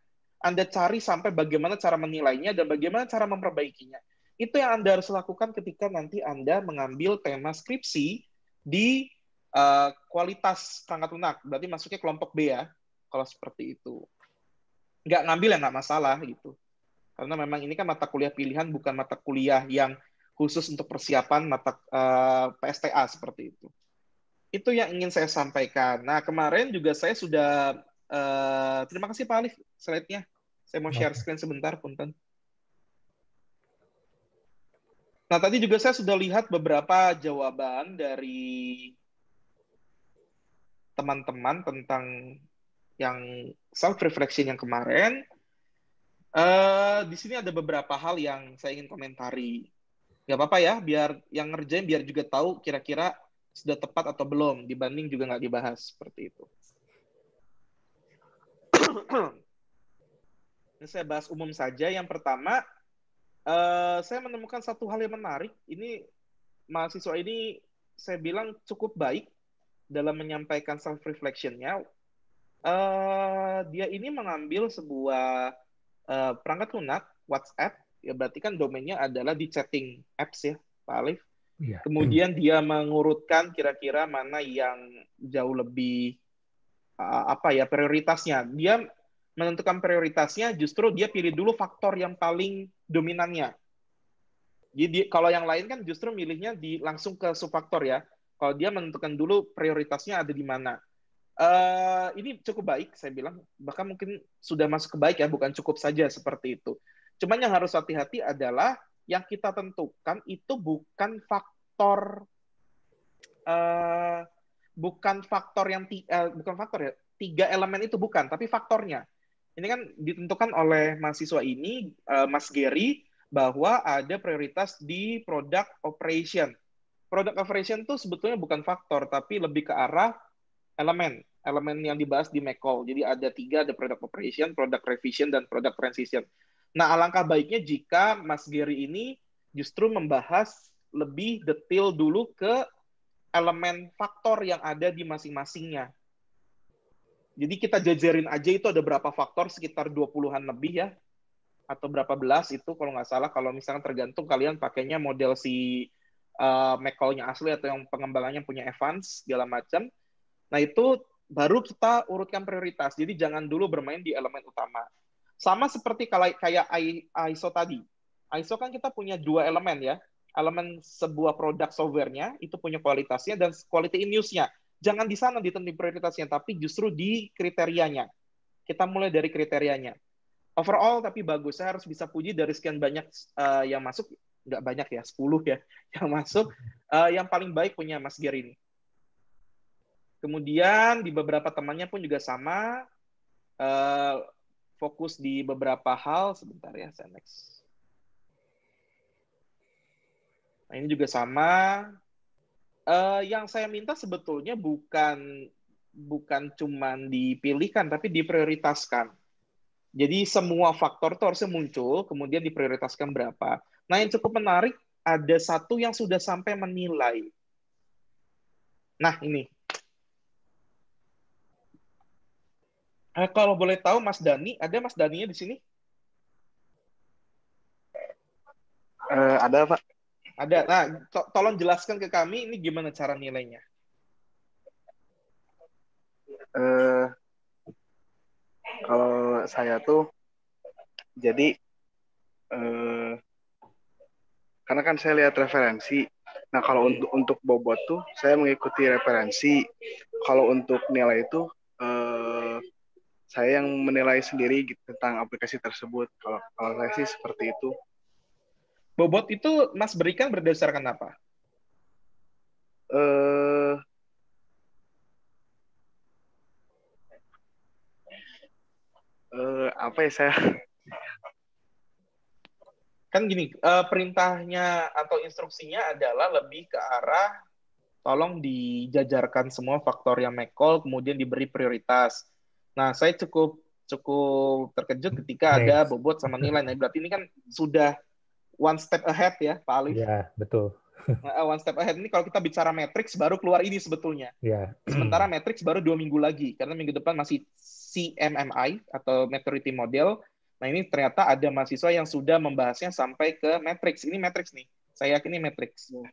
Anda cari sampai bagaimana cara menilainya dan bagaimana cara memperbaikinya. Itu yang Anda harus lakukan ketika nanti Anda mengambil tema skripsi di uh, kualitas perangkat lunak. Berarti masuknya kelompok B ya, kalau seperti itu nggak ngambil ya nggak masalah gitu karena memang ini kan mata kuliah pilihan bukan mata kuliah yang khusus untuk persiapan mata uh, eh, PSTA seperti itu itu yang ingin saya sampaikan nah kemarin juga saya sudah uh, terima kasih Pak Alif slide-nya saya mau share screen sebentar punten Nah, tadi juga saya sudah lihat beberapa jawaban dari teman-teman tentang yang self reflection yang kemarin uh, di sini ada beberapa hal yang saya ingin komentari nggak apa-apa ya biar yang ngerjain biar juga tahu kira-kira sudah tepat atau belum dibanding juga nggak dibahas seperti itu ini saya bahas umum saja yang pertama uh, saya menemukan satu hal yang menarik ini mahasiswa ini saya bilang cukup baik dalam menyampaikan self reflectionnya Eh, dia ini mengambil sebuah uh, perangkat lunak WhatsApp ya berarti kan domainnya adalah di chatting apps ya Pak Alif. Ya. Kemudian dia mengurutkan kira-kira mana yang jauh lebih uh, apa ya prioritasnya. Dia menentukan prioritasnya justru dia pilih dulu faktor yang paling dominannya. Jadi kalau yang lain kan justru milihnya di langsung ke subfaktor ya. Kalau dia menentukan dulu prioritasnya ada di mana. Uh, ini cukup baik, saya bilang. Bahkan mungkin sudah masuk ke baik ya, bukan cukup saja seperti itu. Cuman yang harus hati-hati adalah yang kita tentukan itu bukan faktor uh, bukan faktor yang uh, bukan faktor ya tiga elemen itu bukan, tapi faktornya. Ini kan ditentukan oleh mahasiswa ini, uh, Mas Gary, bahwa ada prioritas di product operation. Product operation itu sebetulnya bukan faktor, tapi lebih ke arah elemen elemen yang dibahas di McCall. Jadi ada tiga, ada product operation, product revision, dan product transition. Nah, alangkah baiknya jika Mas Gary ini justru membahas lebih detail dulu ke elemen faktor yang ada di masing-masingnya. Jadi kita jajarin aja itu ada berapa faktor, sekitar 20-an lebih ya, atau berapa belas itu kalau nggak salah, kalau misalnya tergantung kalian pakainya model si uh, eh, McCall-nya asli atau yang pengembangannya punya Evans, segala macam. Nah itu baru kita urutkan prioritas. Jadi jangan dulu bermain di elemen utama. Sama seperti kayak ISO tadi. ISO kan kita punya dua elemen ya. Elemen sebuah produk softwarenya itu punya kualitasnya dan quality in use-nya. Jangan di sana ditentukan prioritasnya, tapi justru di kriterianya. Kita mulai dari kriterianya. Overall tapi bagus. Saya harus bisa puji dari sekian banyak uh, yang masuk, Enggak banyak ya, 10 ya, yang masuk. Uh, yang paling baik punya Mas Gerini. ini. Kemudian di beberapa temannya pun juga sama uh, fokus di beberapa hal. Sebentar ya, saya next. Nah, ini juga sama. Uh, yang saya minta sebetulnya bukan bukan cuman dipilihkan, tapi diprioritaskan. Jadi semua faktor itu harusnya muncul, kemudian diprioritaskan berapa. Nah yang cukup menarik, ada satu yang sudah sampai menilai. Nah ini, Eh, kalau boleh tahu Mas Dani, ada Mas Daninya di sini? Uh, ada Pak. Ada. Nah, to tolong jelaskan ke kami ini gimana cara nilainya. Uh, kalau saya tuh jadi uh, karena kan saya lihat referensi. Nah kalau hmm. untuk untuk bobot tuh saya mengikuti referensi. Kalau untuk nilai itu saya yang menilai sendiri gitu, tentang aplikasi tersebut. Kalau kalau saya sih seperti itu. Bobot itu Mas berikan berdasarkan apa? Eh uh, uh, apa ya saya kan gini uh, perintahnya atau instruksinya adalah lebih ke arah tolong dijajarkan semua faktor yang mekol kemudian diberi prioritas Nah, saya cukup cukup terkejut ketika nice. ada bobot sama nilai. Nah, ya. berarti ini kan sudah one step ahead ya, Pak Alif. Ya, betul. Nah, one step ahead ini kalau kita bicara matrix baru keluar ini sebetulnya. Yeah. Sementara matrix baru dua minggu lagi karena minggu depan masih CMMI atau maturity model. Nah, ini ternyata ada mahasiswa yang sudah membahasnya sampai ke matrix. Ini matrix nih. Saya yakin ini matrix. Iya.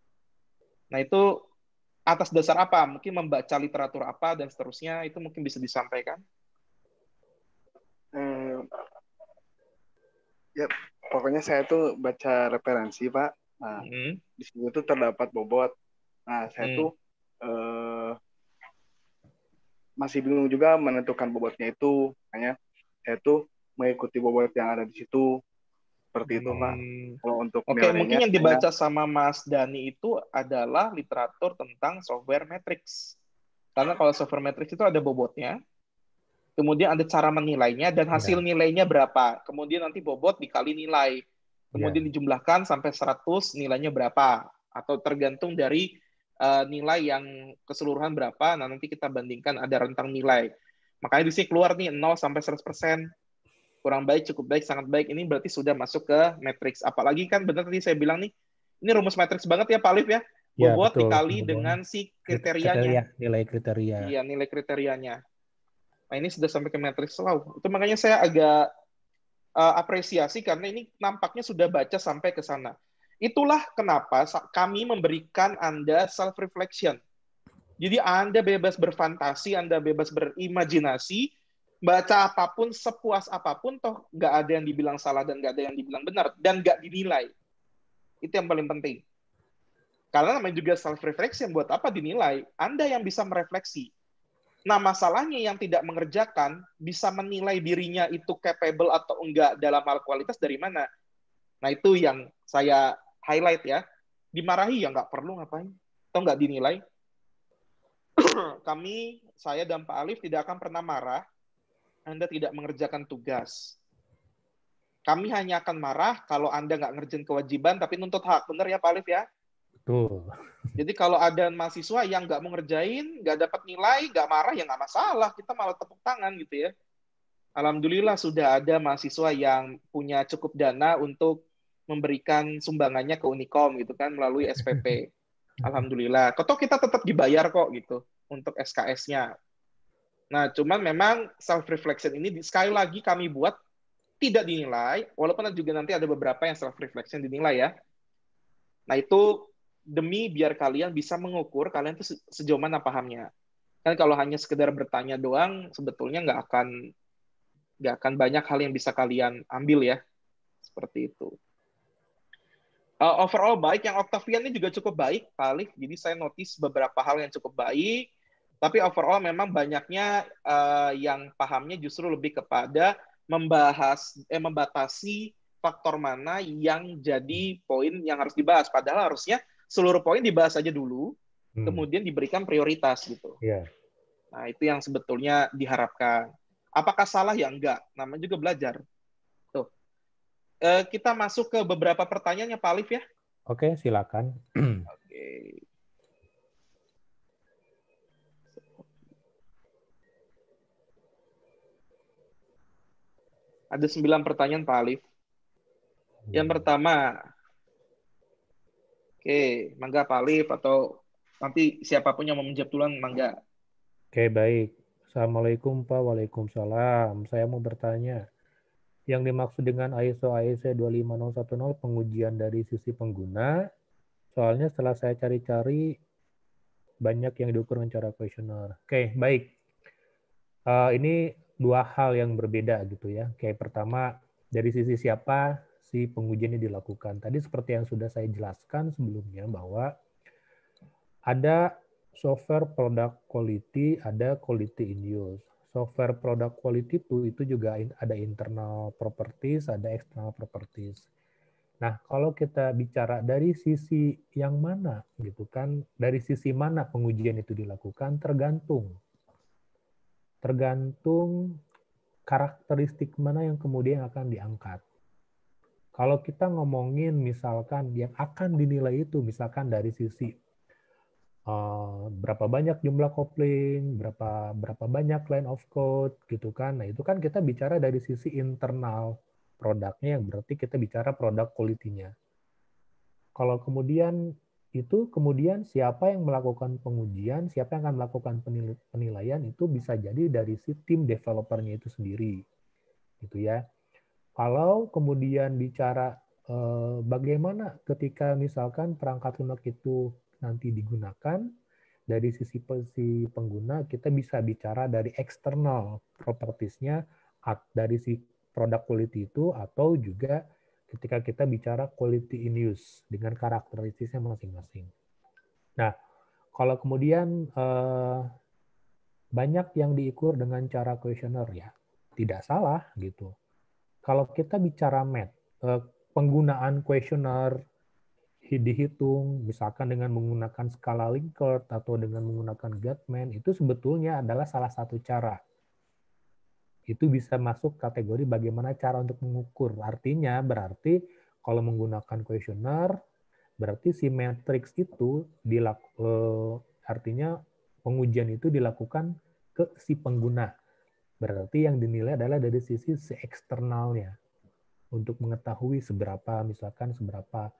Nah, itu atas dasar apa? Mungkin membaca literatur apa dan seterusnya itu mungkin bisa disampaikan eh, ya pokoknya saya tuh baca referensi pak nah hmm. di situ tuh terdapat bobot nah saya hmm. tuh eh, masih bingung juga menentukan bobotnya itu hanya saya tuh mengikuti bobot yang ada di situ seperti itu hmm. pak kalau untuk oke okay, mungkin yang dibaca ya. sama Mas Dani itu adalah literatur tentang software matrix karena kalau software matrix itu ada bobotnya kemudian ada cara menilainya dan iya. hasil yeah. nilainya berapa. Kemudian nanti bobot dikali nilai. Kemudian yeah. dijumlahkan sampai 100 nilainya berapa atau tergantung dari uh, nilai yang keseluruhan berapa. Nah, nanti kita bandingkan ada rentang nilai. Makanya di sini keluar nih 0 sampai 100%. Kurang baik, cukup baik, sangat baik. Ini berarti sudah masuk ke matriks. Apalagi kan benar tadi saya bilang nih, ini rumus matriks banget ya Pak Alif ya. Iya, bobot ya, dikali Bobot. dengan si kriterianya. Kriteria, nilai kriteria. Iya, nilai kriterianya. Nah ini sudah sampai ke matrix law. Itu makanya saya agak uh, apresiasi karena ini nampaknya sudah baca sampai ke sana. Itulah kenapa kami memberikan Anda self reflection. Jadi Anda bebas berfantasi, Anda bebas berimajinasi, baca apapun, sepuas apapun, toh nggak ada yang dibilang salah dan nggak ada yang dibilang benar dan nggak dinilai. Itu yang paling penting. Karena namanya juga self reflection buat apa dinilai? Anda yang bisa merefleksi. Nah, masalahnya yang tidak mengerjakan bisa menilai dirinya itu capable atau enggak dalam hal kualitas dari mana. Nah, itu yang saya highlight ya. Dimarahi ya nggak perlu ngapain. Atau nggak dinilai. Kami, saya dan Pak Alif tidak akan pernah marah Anda tidak mengerjakan tugas. Kami hanya akan marah kalau Anda nggak ngerjain kewajiban tapi nuntut hak. Benar ya Pak Alif ya? Betul. Jadi kalau ada mahasiswa yang nggak mengerjain, ngerjain, nggak dapat nilai, nggak marah, ya nggak masalah. Kita malah tepuk tangan gitu ya. Alhamdulillah sudah ada mahasiswa yang punya cukup dana untuk memberikan sumbangannya ke Unicom gitu kan melalui SPP. Alhamdulillah. kok kita tetap dibayar kok gitu untuk SKS-nya. Nah, cuman memang self reflection ini sekali lagi kami buat tidak dinilai, walaupun juga nanti ada beberapa yang self reflection dinilai ya. Nah, itu demi biar kalian bisa mengukur kalian tuh sejauh mana pahamnya. Kan kalau hanya sekedar bertanya doang, sebetulnya nggak akan nggak akan banyak hal yang bisa kalian ambil ya, seperti itu. Uh, overall baik, yang Octavian ini juga cukup baik, Pak Jadi saya notice beberapa hal yang cukup baik, tapi overall memang banyaknya uh, yang pahamnya justru lebih kepada membahas eh membatasi faktor mana yang jadi poin yang harus dibahas. Padahal harusnya seluruh poin dibahas aja dulu, hmm. kemudian diberikan prioritas gitu. Yeah. Nah itu yang sebetulnya diharapkan. Apakah salah ya enggak? Namanya juga belajar. Tuh, e, kita masuk ke beberapa pertanyaannya Pak Alif ya. Oke, okay, silakan. Oke. Ada sembilan pertanyaan Pak Alif. Yang hmm. pertama, Oke, mangga Pak Alif atau nanti siapapun yang mau menjawab tulang mangga. Oke, baik. Assalamualaikum Pak. Waalaikumsalam. Saya mau bertanya. Yang dimaksud dengan ISO AEC 25010 pengujian dari sisi pengguna, soalnya setelah saya cari-cari banyak yang diukur secara kuesioner. Oke, baik. Uh, ini dua hal yang berbeda gitu ya. Oke pertama dari sisi siapa si pengujiannya dilakukan. Tadi seperti yang sudah saya jelaskan sebelumnya bahwa ada software product quality, ada quality in use. Software product quality itu itu juga ada internal properties, ada external properties. Nah, kalau kita bicara dari sisi yang mana gitu kan, dari sisi mana pengujian itu dilakukan tergantung tergantung karakteristik mana yang kemudian akan diangkat. Kalau kita ngomongin misalkan yang akan dinilai itu misalkan dari sisi uh, berapa banyak jumlah kopling, berapa berapa banyak line of code gitu kan. Nah, itu kan kita bicara dari sisi internal produknya yang berarti kita bicara produk quality-nya. Kalau kemudian itu kemudian siapa yang melakukan pengujian, siapa yang akan melakukan penilaian itu bisa jadi dari si tim developernya itu sendiri. Gitu ya. Kalau kemudian bicara eh, bagaimana ketika misalkan perangkat lunak itu nanti digunakan dari sisi si pengguna kita bisa bicara dari eksternal propertiesnya dari si produk quality itu atau juga ketika kita bicara quality in use dengan karakteristiknya masing-masing. Nah, kalau kemudian eh, banyak yang diukur dengan cara kuesioner ya, tidak salah gitu kalau kita bicara math, eh, penggunaan kuesioner dihitung misalkan dengan menggunakan skala Likert atau dengan menggunakan Gatman itu sebetulnya adalah salah satu cara. Itu bisa masuk kategori bagaimana cara untuk mengukur. Artinya berarti kalau menggunakan kuesioner berarti si matrix itu dilaku, eh, artinya pengujian itu dilakukan ke si pengguna Berarti yang dinilai adalah dari sisi eksternalnya untuk mengetahui seberapa misalkan seberapa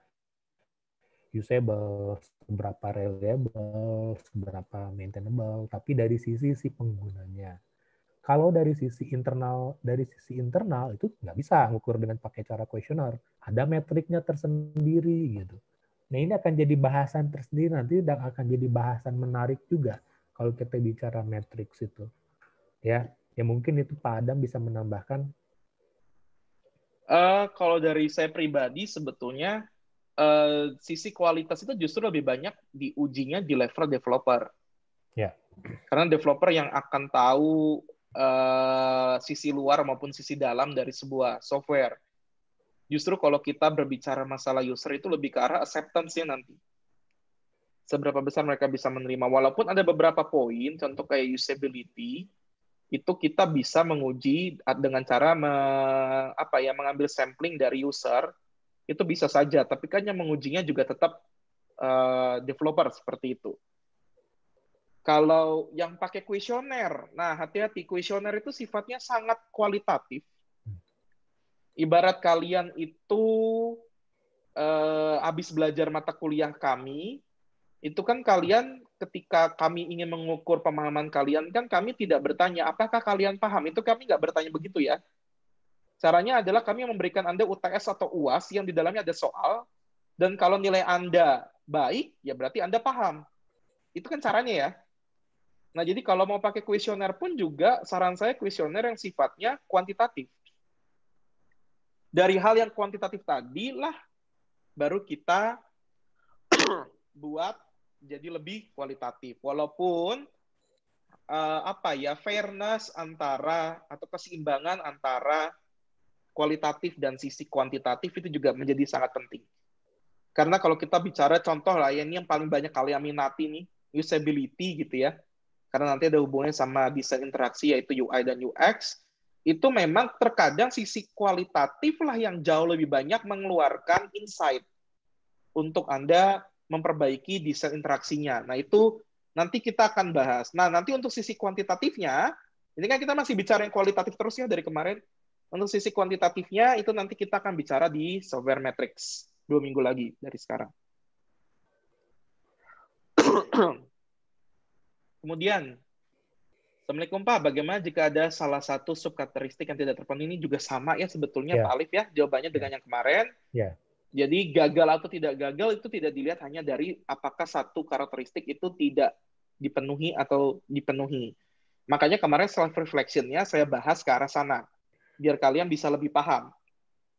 usable, seberapa reliable, seberapa maintainable, tapi dari sisi si penggunanya. Kalau dari sisi internal, dari sisi internal itu nggak bisa ngukur dengan pakai cara kuesioner. Ada metriknya tersendiri gitu. Nah ini akan jadi bahasan tersendiri nanti dan akan jadi bahasan menarik juga kalau kita bicara metrik itu. Ya, ya mungkin itu Pak Adam bisa menambahkan. Uh, kalau dari saya pribadi sebetulnya uh, sisi kualitas itu justru lebih banyak diujinya di level developer. Ya. Yeah. Karena developer yang akan tahu uh, sisi luar maupun sisi dalam dari sebuah software. Justru kalau kita berbicara masalah user itu lebih ke arah acceptance-nya nanti seberapa besar mereka bisa menerima. Walaupun ada beberapa poin, contoh kayak usability, itu kita bisa menguji dengan cara me, apa ya mengambil sampling dari user itu bisa saja tapi kan yang mengujinya juga tetap uh, developer seperti itu kalau yang pakai kuesioner nah hati-hati kuesioner itu sifatnya sangat kualitatif ibarat kalian itu abis uh, eh, habis belajar mata kuliah kami itu kan kalian ketika kami ingin mengukur pemahaman kalian, kan kami tidak bertanya, apakah kalian paham? Itu kami nggak bertanya begitu ya. Caranya adalah kami memberikan Anda UTS atau UAS yang di dalamnya ada soal, dan kalau nilai Anda baik, ya berarti Anda paham. Itu kan caranya ya. Nah, jadi kalau mau pakai kuesioner pun juga, saran saya kuesioner yang sifatnya kuantitatif. Dari hal yang kuantitatif tadi lah, baru kita buat jadi lebih kualitatif. Walaupun uh, apa ya fairness antara atau keseimbangan antara kualitatif dan sisi kuantitatif itu juga menjadi sangat penting. Karena kalau kita bicara contoh lah ya ini yang paling banyak kalian minati nih usability gitu ya. Karena nanti ada hubungannya sama desain interaksi yaitu UI dan UX itu memang terkadang sisi kualitatif lah yang jauh lebih banyak mengeluarkan insight untuk Anda memperbaiki desain interaksinya. Nah, itu nanti kita akan bahas. Nah, nanti untuk sisi kuantitatifnya, ini kan kita masih bicara yang kualitatif terus ya dari kemarin. Untuk sisi kuantitatifnya itu nanti kita akan bicara di software metrics dua minggu lagi dari sekarang. Kemudian, Assalamualaikum Pak, bagaimana jika ada salah satu subkarakteristik yang tidak terpenuhi ini juga sama ya sebetulnya yeah. Pak Alif ya jawabannya yeah. dengan ya. yang kemarin. Yeah. Jadi gagal atau tidak gagal itu tidak dilihat hanya dari apakah satu karakteristik itu tidak dipenuhi atau dipenuhi. Makanya kemarin self reflectionnya saya bahas ke arah sana biar kalian bisa lebih paham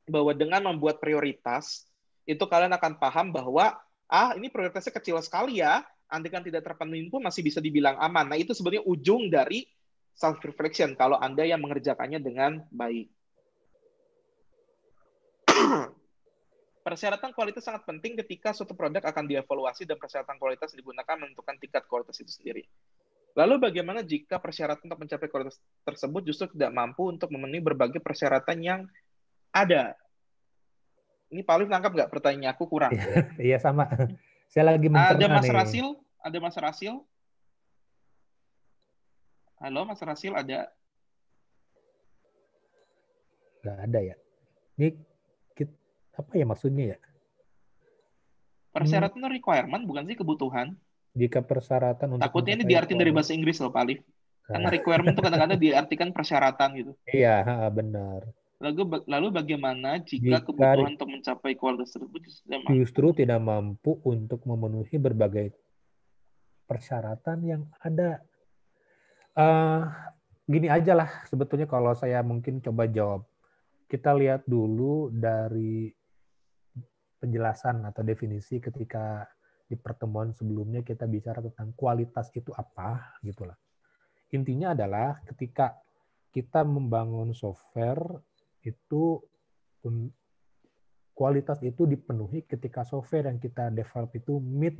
bahwa dengan membuat prioritas itu kalian akan paham bahwa ah ini prioritasnya kecil sekali ya, andikan tidak terpenuhi pun masih bisa dibilang aman. Nah, itu sebenarnya ujung dari self reflection kalau Anda yang mengerjakannya dengan baik. Persyaratan kualitas sangat penting ketika suatu produk akan dievaluasi dan persyaratan kualitas digunakan menentukan tingkat kualitas itu sendiri. Lalu bagaimana jika persyaratan untuk mencapai kualitas tersebut justru tidak mampu untuk memenuhi berbagai persyaratan yang ada? Ini Pak Alif nangkap nggak pertanyaan aku kurang? Iya, iya sama. Saya lagi Ada Mas nih. Rasil? Ada Mas Rasil? Halo Mas Rasil ada? Nggak ada ya. Ini apa ya maksudnya ya? Persyaratan hmm. requirement bukan sih kebutuhan. Jika persyaratan untuk takutnya ini diartikan dari bahasa Inggris loh, Pak Alif. Karena ah. requirement itu kadang-kadang diartikan persyaratan gitu. Iya, benar. Lalu, lalu bagaimana jika, jika kebutuhan untuk mencapai kualitas tersebut justru, justru tidak mampu untuk memenuhi berbagai persyaratan yang ada? Uh, gini aja lah sebetulnya kalau saya mungkin coba jawab. Kita lihat dulu dari penjelasan atau definisi ketika di pertemuan sebelumnya kita bicara tentang kualitas itu apa gitulah Intinya adalah ketika kita membangun software itu kualitas itu dipenuhi ketika software yang kita develop itu meet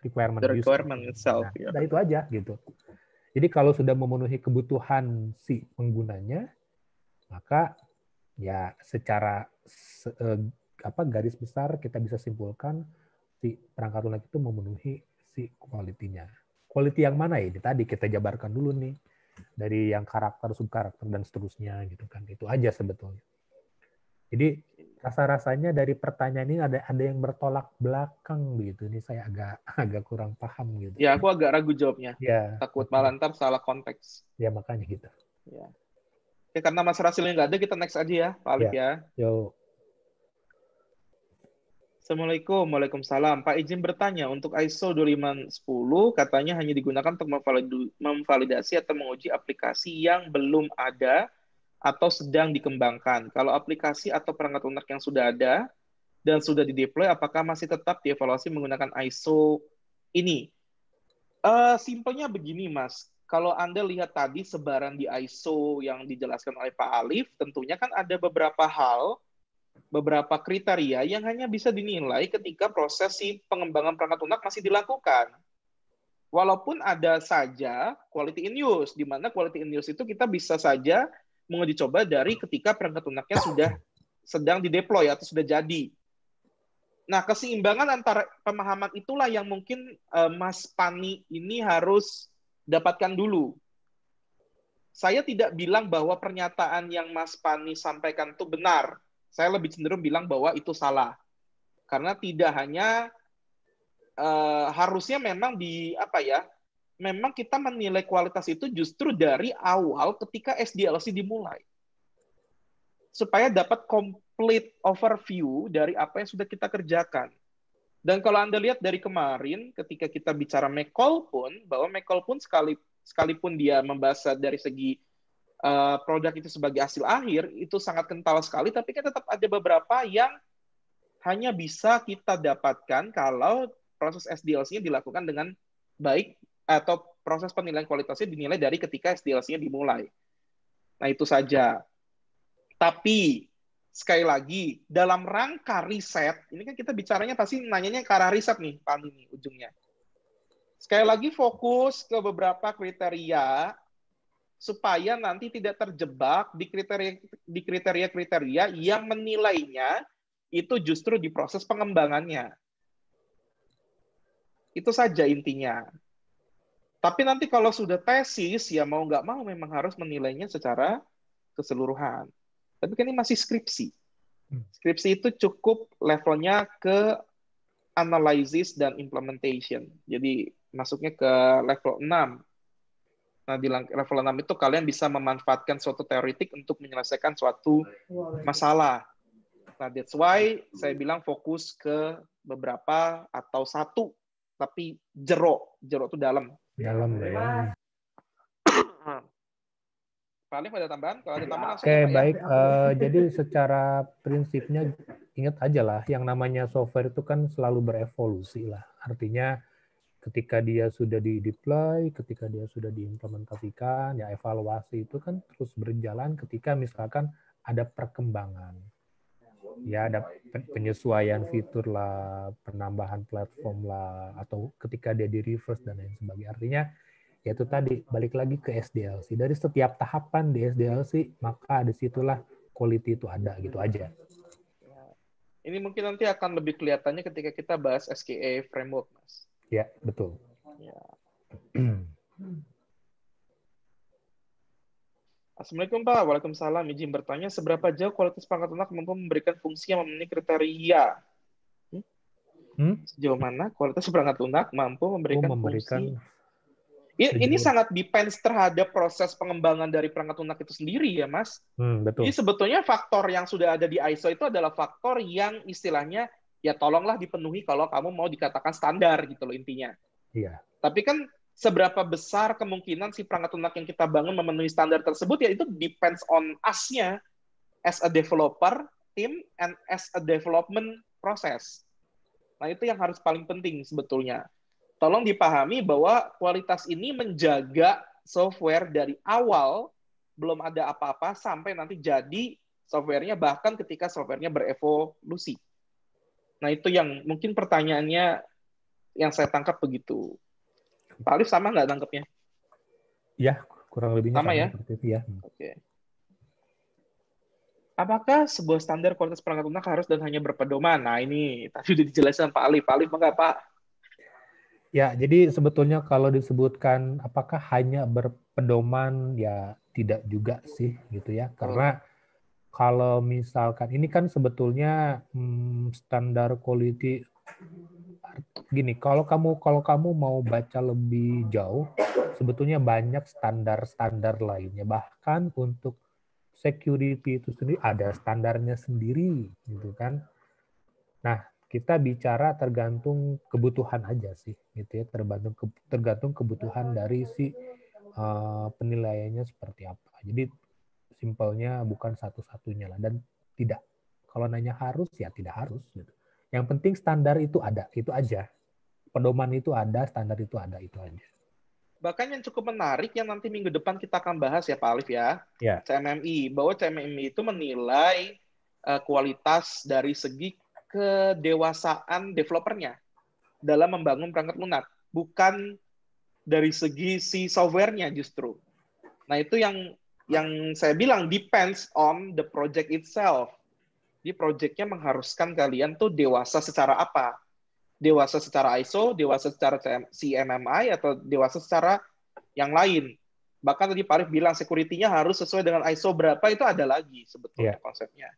requirement The requirement user. itself. Nah, ya. Nah, itu aja gitu. Jadi kalau sudah memenuhi kebutuhan si penggunanya, maka ya secara eh, apa garis besar kita bisa simpulkan si perangkat lunak itu memenuhi si kualitinya. Quality yang mana ya, ini tadi kita jabarkan dulu nih dari yang karakter, subkarakter dan seterusnya gitu kan. Itu aja sebetulnya. Jadi rasa-rasanya dari pertanyaan ini ada ada yang bertolak belakang gitu. Ini saya agak agak kurang paham gitu. Ya, aku agak ragu jawabnya. Ya. Takut malah ntar salah konteks. Ya, makanya gitu. Ya. Ya, karena Mas Rasilnya nggak ada, kita next aja ya, Pak Alif ya. ya. Yo. Assalamualaikum, Waalaikumsalam. Pak izin bertanya, untuk ISO 2510 katanya hanya digunakan untuk memvalidasi atau menguji aplikasi yang belum ada atau sedang dikembangkan. Kalau aplikasi atau perangkat lunak yang sudah ada dan sudah dideploy, apakah masih tetap dievaluasi menggunakan ISO ini? Uh, simpelnya begini, Mas. Kalau Anda lihat tadi sebaran di ISO yang dijelaskan oleh Pak Alif, tentunya kan ada beberapa hal beberapa kriteria yang hanya bisa dinilai ketika prosesi pengembangan perangkat lunak masih dilakukan. Walaupun ada saja quality in use, di mana quality in use itu kita bisa saja menguji coba dari ketika perangkat lunaknya sudah sedang dideploy atau sudah jadi. Nah, keseimbangan antara pemahaman itulah yang mungkin uh, Mas Pani ini harus dapatkan dulu. Saya tidak bilang bahwa pernyataan yang Mas Pani sampaikan itu benar, saya lebih cenderung bilang bahwa itu salah karena tidak hanya uh, harusnya memang di apa ya memang kita menilai kualitas itu justru dari awal ketika SDLC dimulai supaya dapat complete overview dari apa yang sudah kita kerjakan dan kalau anda lihat dari kemarin ketika kita bicara Mekol pun bahwa Mekol pun sekali sekalipun dia membahas dari segi uh, produk itu sebagai hasil akhir itu sangat kental sekali, tapi kan tetap ada beberapa yang hanya bisa kita dapatkan kalau proses SDLC-nya dilakukan dengan baik atau proses penilaian kualitasnya dinilai dari ketika SDLC-nya dimulai. Nah, itu saja. Tapi sekali lagi dalam rangka riset ini kan kita bicaranya pasti nanyanya ke arah riset nih Pak ini ujungnya sekali lagi fokus ke beberapa kriteria supaya nanti tidak terjebak di kriteria di kriteria-kriteria yang menilainya itu justru di proses pengembangannya. Itu saja intinya. Tapi nanti kalau sudah tesis, ya mau nggak mau memang harus menilainya secara keseluruhan. Tapi kan ini masih skripsi. Hmm. Skripsi itu cukup levelnya ke analisis dan implementation. Jadi masuknya ke level 6 Nah, di level 6 itu kalian bisa memanfaatkan suatu teoretik untuk menyelesaikan suatu masalah. Nah, that's why saya bilang fokus ke beberapa atau satu tapi jero, jero itu dalam. Dalam ya. Paling ada tambahan? Kalau ada tambahan Oke, okay, ya, ya? baik. Ya. Uh, jadi secara prinsipnya ingat aja lah yang namanya software itu kan selalu berevolusi lah. Artinya ketika dia sudah di deploy, ketika dia sudah diimplementasikan, ya evaluasi itu kan terus berjalan ketika misalkan ada perkembangan. Ya ada penyesuaian fitur lah, penambahan platform lah, atau ketika dia di reverse dan lain sebagainya. Artinya ya itu tadi balik lagi ke SDLC. Dari setiap tahapan di SDLC maka situlah quality itu ada gitu aja. Ya. Ini mungkin nanti akan lebih kelihatannya ketika kita bahas SKA framework, Mas. Ya, betul. Ya. Assalamualaikum Pak. Waalaikumsalam. Izin bertanya, seberapa jauh kualitas pangkat lunak mampu memberikan fungsi yang memenuhi kriteria? Hmm? hmm? Sejauh mana kualitas perangkat lunak mampu memberikan, oh, memberikan fungsi? Iya, ini, ini sangat depends terhadap proses pengembangan dari perangkat lunak itu sendiri ya, Mas. Hmm, betul. Jadi sebetulnya faktor yang sudah ada di ISO itu adalah faktor yang istilahnya ya tolonglah dipenuhi kalau kamu mau dikatakan standar gitu loh intinya. Iya. Tapi kan seberapa besar kemungkinan si perangkat lunak yang kita bangun memenuhi standar tersebut ya itu depends on us-nya as a developer team and as a development process. Nah, itu yang harus paling penting sebetulnya. Tolong dipahami bahwa kualitas ini menjaga software dari awal belum ada apa-apa sampai nanti jadi softwarenya bahkan ketika softwarenya berevolusi. Nah itu yang mungkin pertanyaannya yang saya tangkap begitu. Pak Alif sama nggak tangkapnya? Ya, kurang lebihnya sama, ya. Itu, ya. Oke. Apakah sebuah standar kualitas perangkat lunak harus dan hanya berpedoman? Nah ini tadi sudah dijelaskan Pak Ali. Pak Ali mengapa Pak? Ya, jadi sebetulnya kalau disebutkan apakah hanya berpedoman, ya tidak juga sih gitu ya. Karena hmm kalau misalkan ini kan sebetulnya hmm, standar quality gini kalau kamu kalau kamu mau baca lebih jauh sebetulnya banyak standar-standar lainnya bahkan untuk security itu sendiri ada standarnya sendiri gitu kan nah kita bicara tergantung kebutuhan aja sih gitu ya tergantung tergantung kebutuhan dari si uh, penilaiannya seperti apa jadi simpelnya bukan satu-satunya lah dan tidak. Kalau nanya harus ya tidak harus gitu. Yang penting standar itu ada, itu aja. Pedoman itu ada, standar itu ada, itu aja. Bahkan yang cukup menarik yang nanti minggu depan kita akan bahas ya Pak Alif ya, ya. CMMI, bahwa CMMI itu menilai uh, kualitas dari segi kedewasaan developernya dalam membangun perangkat lunak, bukan dari segi si softwarenya justru. Nah itu yang yang saya bilang depends on the project itself. Di projectnya mengharuskan kalian tuh dewasa secara apa? Dewasa secara ISO, dewasa secara CMMI, atau dewasa secara yang lain. Bahkan tadi Parif bilang security-nya harus sesuai dengan ISO berapa, itu ada lagi sebetulnya yeah. konsepnya.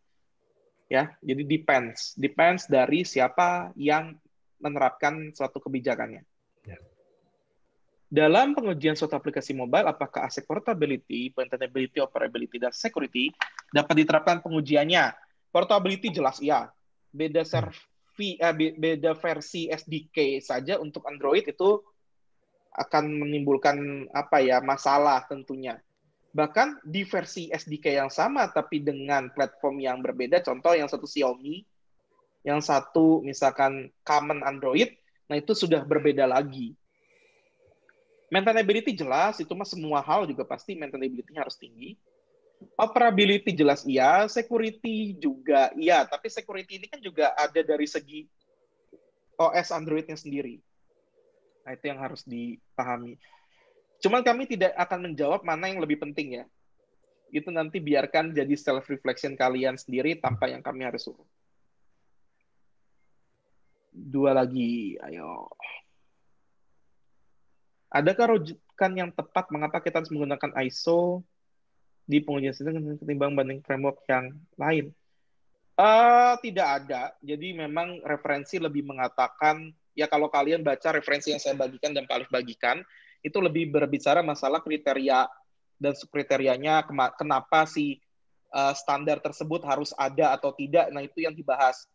Ya, jadi depends. Depends dari siapa yang menerapkan suatu kebijakannya. Dalam pengujian suatu aplikasi mobile, apakah aset portability, maintainability, operability, dan security dapat diterapkan pengujiannya? Portability jelas ya Beda eh, beda versi SDK saja untuk Android itu akan menimbulkan apa ya masalah tentunya. Bahkan di versi SDK yang sama tapi dengan platform yang berbeda, contoh yang satu Xiaomi, yang satu misalkan common Android, nah itu sudah berbeda lagi Maintainability jelas, itu mah semua hal juga pasti maintainability harus tinggi. Operability jelas iya, security juga iya, tapi security ini kan juga ada dari segi OS Androidnya sendiri. Nah, itu yang harus dipahami. Cuman kami tidak akan menjawab mana yang lebih penting ya. Itu nanti biarkan jadi self reflection kalian sendiri tanpa yang kami harus suruh. Dua lagi, ayo. Adakah rujukan yang tepat mengapa kita harus menggunakan ISO di pengujian sistem ketimbang banding framework yang lain? Uh, tidak ada. Jadi memang referensi lebih mengatakan ya kalau kalian baca referensi yang saya bagikan dan Pak Alif bagikan itu lebih berbicara masalah kriteria dan subkriterianya kenapa si uh, standar tersebut harus ada atau tidak. Nah itu yang dibahas.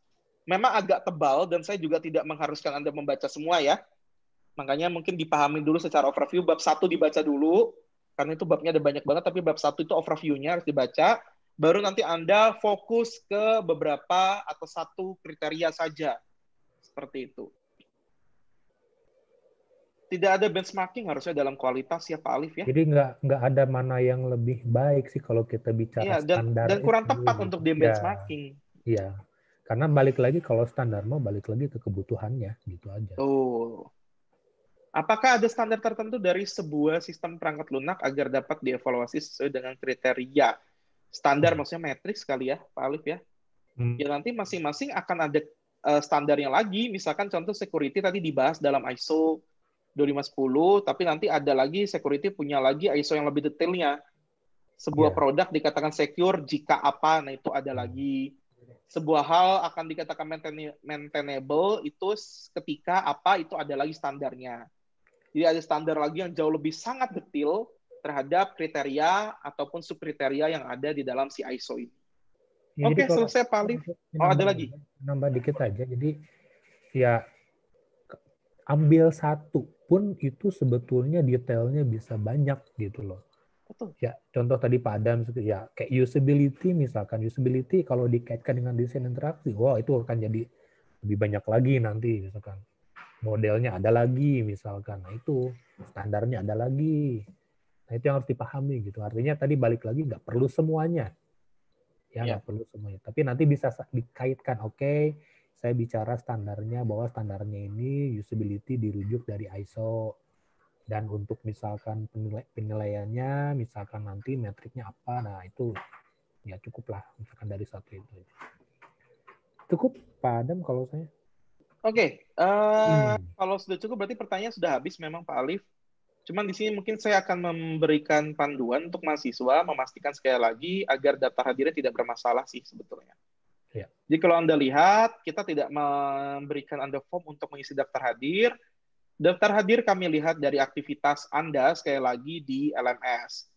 Memang agak tebal dan saya juga tidak mengharuskan anda membaca semua ya Makanya mungkin dipahami dulu secara overview. Bab satu dibaca dulu, karena itu babnya ada banyak banget, tapi bab satu itu overview-nya harus dibaca. Baru nanti Anda fokus ke beberapa atau satu kriteria saja. Seperti itu. Tidak ada benchmarking harusnya dalam kualitas ya Pak Alif ya. Jadi nggak nggak ada mana yang lebih baik sih kalau kita bicara ya, dan, standar. Dan kurang itu. tepat untuk di iya. benchmarking. Iya. Karena balik lagi kalau standar mau balik lagi ke kebutuhannya gitu aja. Oh. Apakah ada standar tertentu dari sebuah sistem perangkat lunak agar dapat dievaluasi sesuai dengan kriteria standar, hmm. maksudnya metrik sekali ya, Pak Alif ya? Hmm. Ya nanti masing-masing akan ada eh, standarnya lagi. Misalkan contoh security tadi dibahas dalam ISO 2510, tapi nanti ada lagi security punya lagi ISO yang lebih detailnya. Sebuah yeah. produk dikatakan secure jika apa, nah itu ada lagi sebuah hal akan dikatakan maintainable itu ketika apa itu ada lagi standarnya jadi ada standar lagi yang jauh lebih sangat detail terhadap kriteria ataupun subkriteria yang ada di dalam si ISO ini. Ya, Oke, okay, selesai Pak Alif. Oh, ada lagi. Nambah dikit aja. Jadi ya ambil satu pun itu sebetulnya detailnya bisa banyak gitu loh. Betul. Ya, contoh tadi Pak Adam ya kayak usability misalkan usability kalau dikaitkan dengan desain interaksi, wow, itu akan jadi lebih banyak lagi nanti misalkan modelnya ada lagi misalkan. Nah itu standarnya ada lagi. Nah itu yang harus dipahami gitu. Artinya tadi balik lagi nggak perlu semuanya. Ya nggak ya. perlu semuanya. Tapi nanti bisa dikaitkan. Oke, okay, saya bicara standarnya bahwa standarnya ini usability dirujuk dari ISO dan untuk misalkan penilai, penilaiannya misalkan nanti metriknya apa nah itu ya cukuplah misalkan dari satu itu cukup padam kalau saya Oke, okay, uh, eh, hmm. kalau sudah cukup berarti pertanyaan sudah habis memang Pak Alif. Cuman di sini mungkin saya akan memberikan panduan untuk mahasiswa memastikan sekali lagi agar daftar hadirnya tidak bermasalah sih sebetulnya. Ya. Jadi kalau Anda lihat, kita tidak memberikan Anda form untuk mengisi daftar hadir. Daftar hadir kami lihat dari aktivitas Anda sekali lagi di LMS.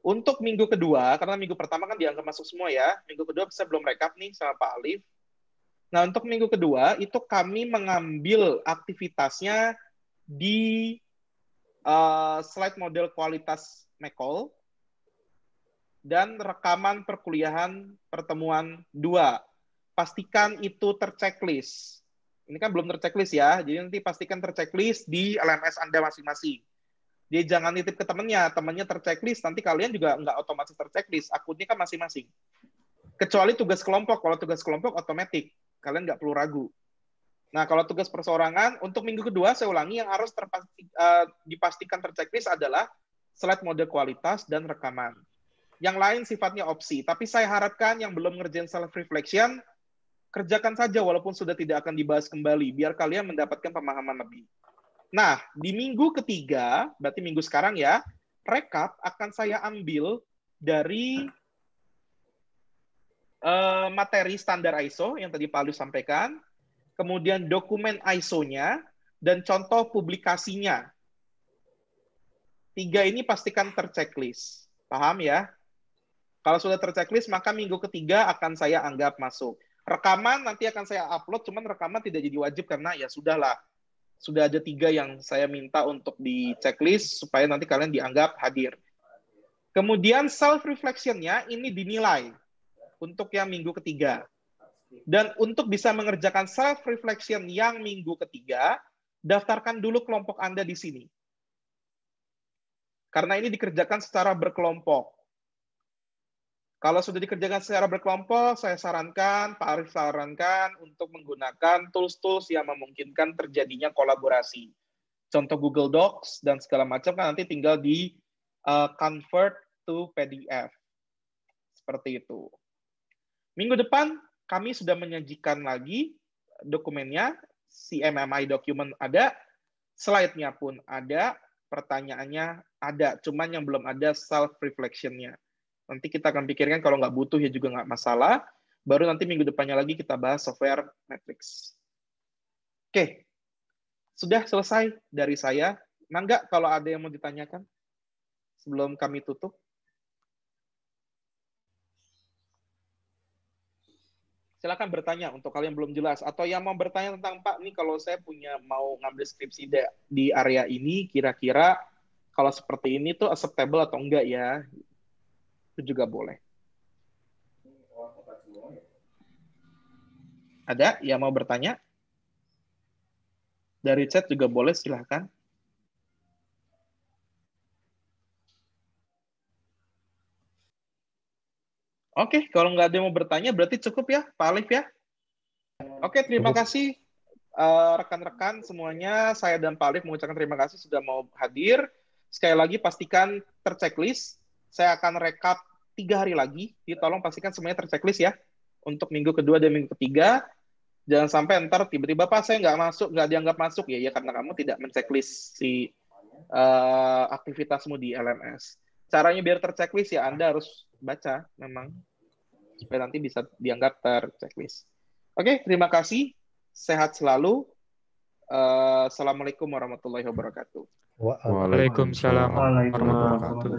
Untuk minggu kedua, karena minggu pertama kan dianggap masuk semua ya, minggu kedua saya belum rekap nih sama Pak Alif Nah, untuk minggu kedua itu kami mengambil aktivitasnya di uh, slide model kualitas Mekol dan rekaman perkuliahan pertemuan dua Pastikan itu terchecklist. Ini kan belum terchecklist ya, jadi nanti pastikan terchecklist di LMS Anda masing-masing. Jadi jangan nitip ke temennya, temennya terchecklist, nanti kalian juga nggak otomatis terchecklist, akunnya kan masing-masing. Kecuali tugas kelompok, kalau tugas kelompok otomatis Kalian nggak perlu ragu. Nah, kalau tugas perseorangan, untuk minggu kedua saya ulangi yang harus terpasti, uh, dipastikan terceklis adalah slide mode kualitas dan rekaman. Yang lain sifatnya opsi, tapi saya harapkan yang belum ngerjain self-reflection, kerjakan saja walaupun sudah tidak akan dibahas kembali, biar kalian mendapatkan pemahaman lebih. Nah, di minggu ketiga, berarti minggu sekarang ya, rekap akan saya ambil dari Eh, materi standar ISO yang tadi Pak Alif sampaikan, kemudian dokumen ISO-nya, dan contoh publikasinya. Tiga ini pastikan terceklis. Paham ya? Kalau sudah terceklis, maka minggu ketiga akan saya anggap masuk. Rekaman nanti akan saya upload, cuman rekaman tidak jadi wajib karena ya sudahlah. Sudah ada tiga yang saya minta untuk di checklist supaya nanti kalian dianggap hadir. Kemudian self reflectionnya ini dinilai untuk yang minggu ketiga. Dan untuk bisa mengerjakan self-reflection yang minggu ketiga, daftarkan dulu kelompok Anda di sini. Karena ini dikerjakan secara berkelompok. Kalau sudah dikerjakan secara berkelompok, saya sarankan, Pak Arif sarankan untuk menggunakan tools-tools yang memungkinkan terjadinya kolaborasi. Contoh Google Docs dan segala macam kan nanti tinggal di uh, convert to PDF. Seperti itu. Minggu depan kami sudah menyajikan lagi dokumennya, CMMI dokumen ada, slide-nya pun ada, pertanyaannya ada, cuman yang belum ada self reflectionnya. Nanti kita akan pikirkan kalau nggak butuh ya juga nggak masalah, baru nanti minggu depannya lagi kita bahas software Netflix. Oke, sudah selesai dari saya. Mangga kalau ada yang mau ditanyakan sebelum kami tutup. silakan bertanya untuk kalian yang belum jelas atau yang mau bertanya tentang Pak nih kalau saya punya mau ngambil skripsi di area ini kira-kira kalau seperti ini tuh acceptable atau enggak ya itu juga boleh. Ada yang mau bertanya? Dari chat juga boleh silahkan. Oke, kalau nggak ada yang mau bertanya, berarti cukup ya, Pak Alif ya. Oke, terima kasih eh, rekan-rekan uh, semuanya. Saya dan Pak Alif mengucapkan terima kasih sudah mau hadir. Sekali lagi, pastikan terceklis. Saya akan rekap tiga hari lagi. Jadi tolong pastikan semuanya terceklis ya. Untuk minggu kedua dan minggu ketiga. Jangan sampai ntar tiba-tiba, Pak, saya nggak masuk, nggak dianggap masuk. Ya, ya karena kamu tidak menceklis si uh, aktivitasmu di LMS caranya biar terceklis ya Anda harus baca memang supaya nanti bisa dianggap terceklis. Oke, terima kasih. Sehat selalu. Uh, Assalamualaikum warahmatullahi wabarakatuh. Waalaikumsalam warahmatullahi wabarakatuh.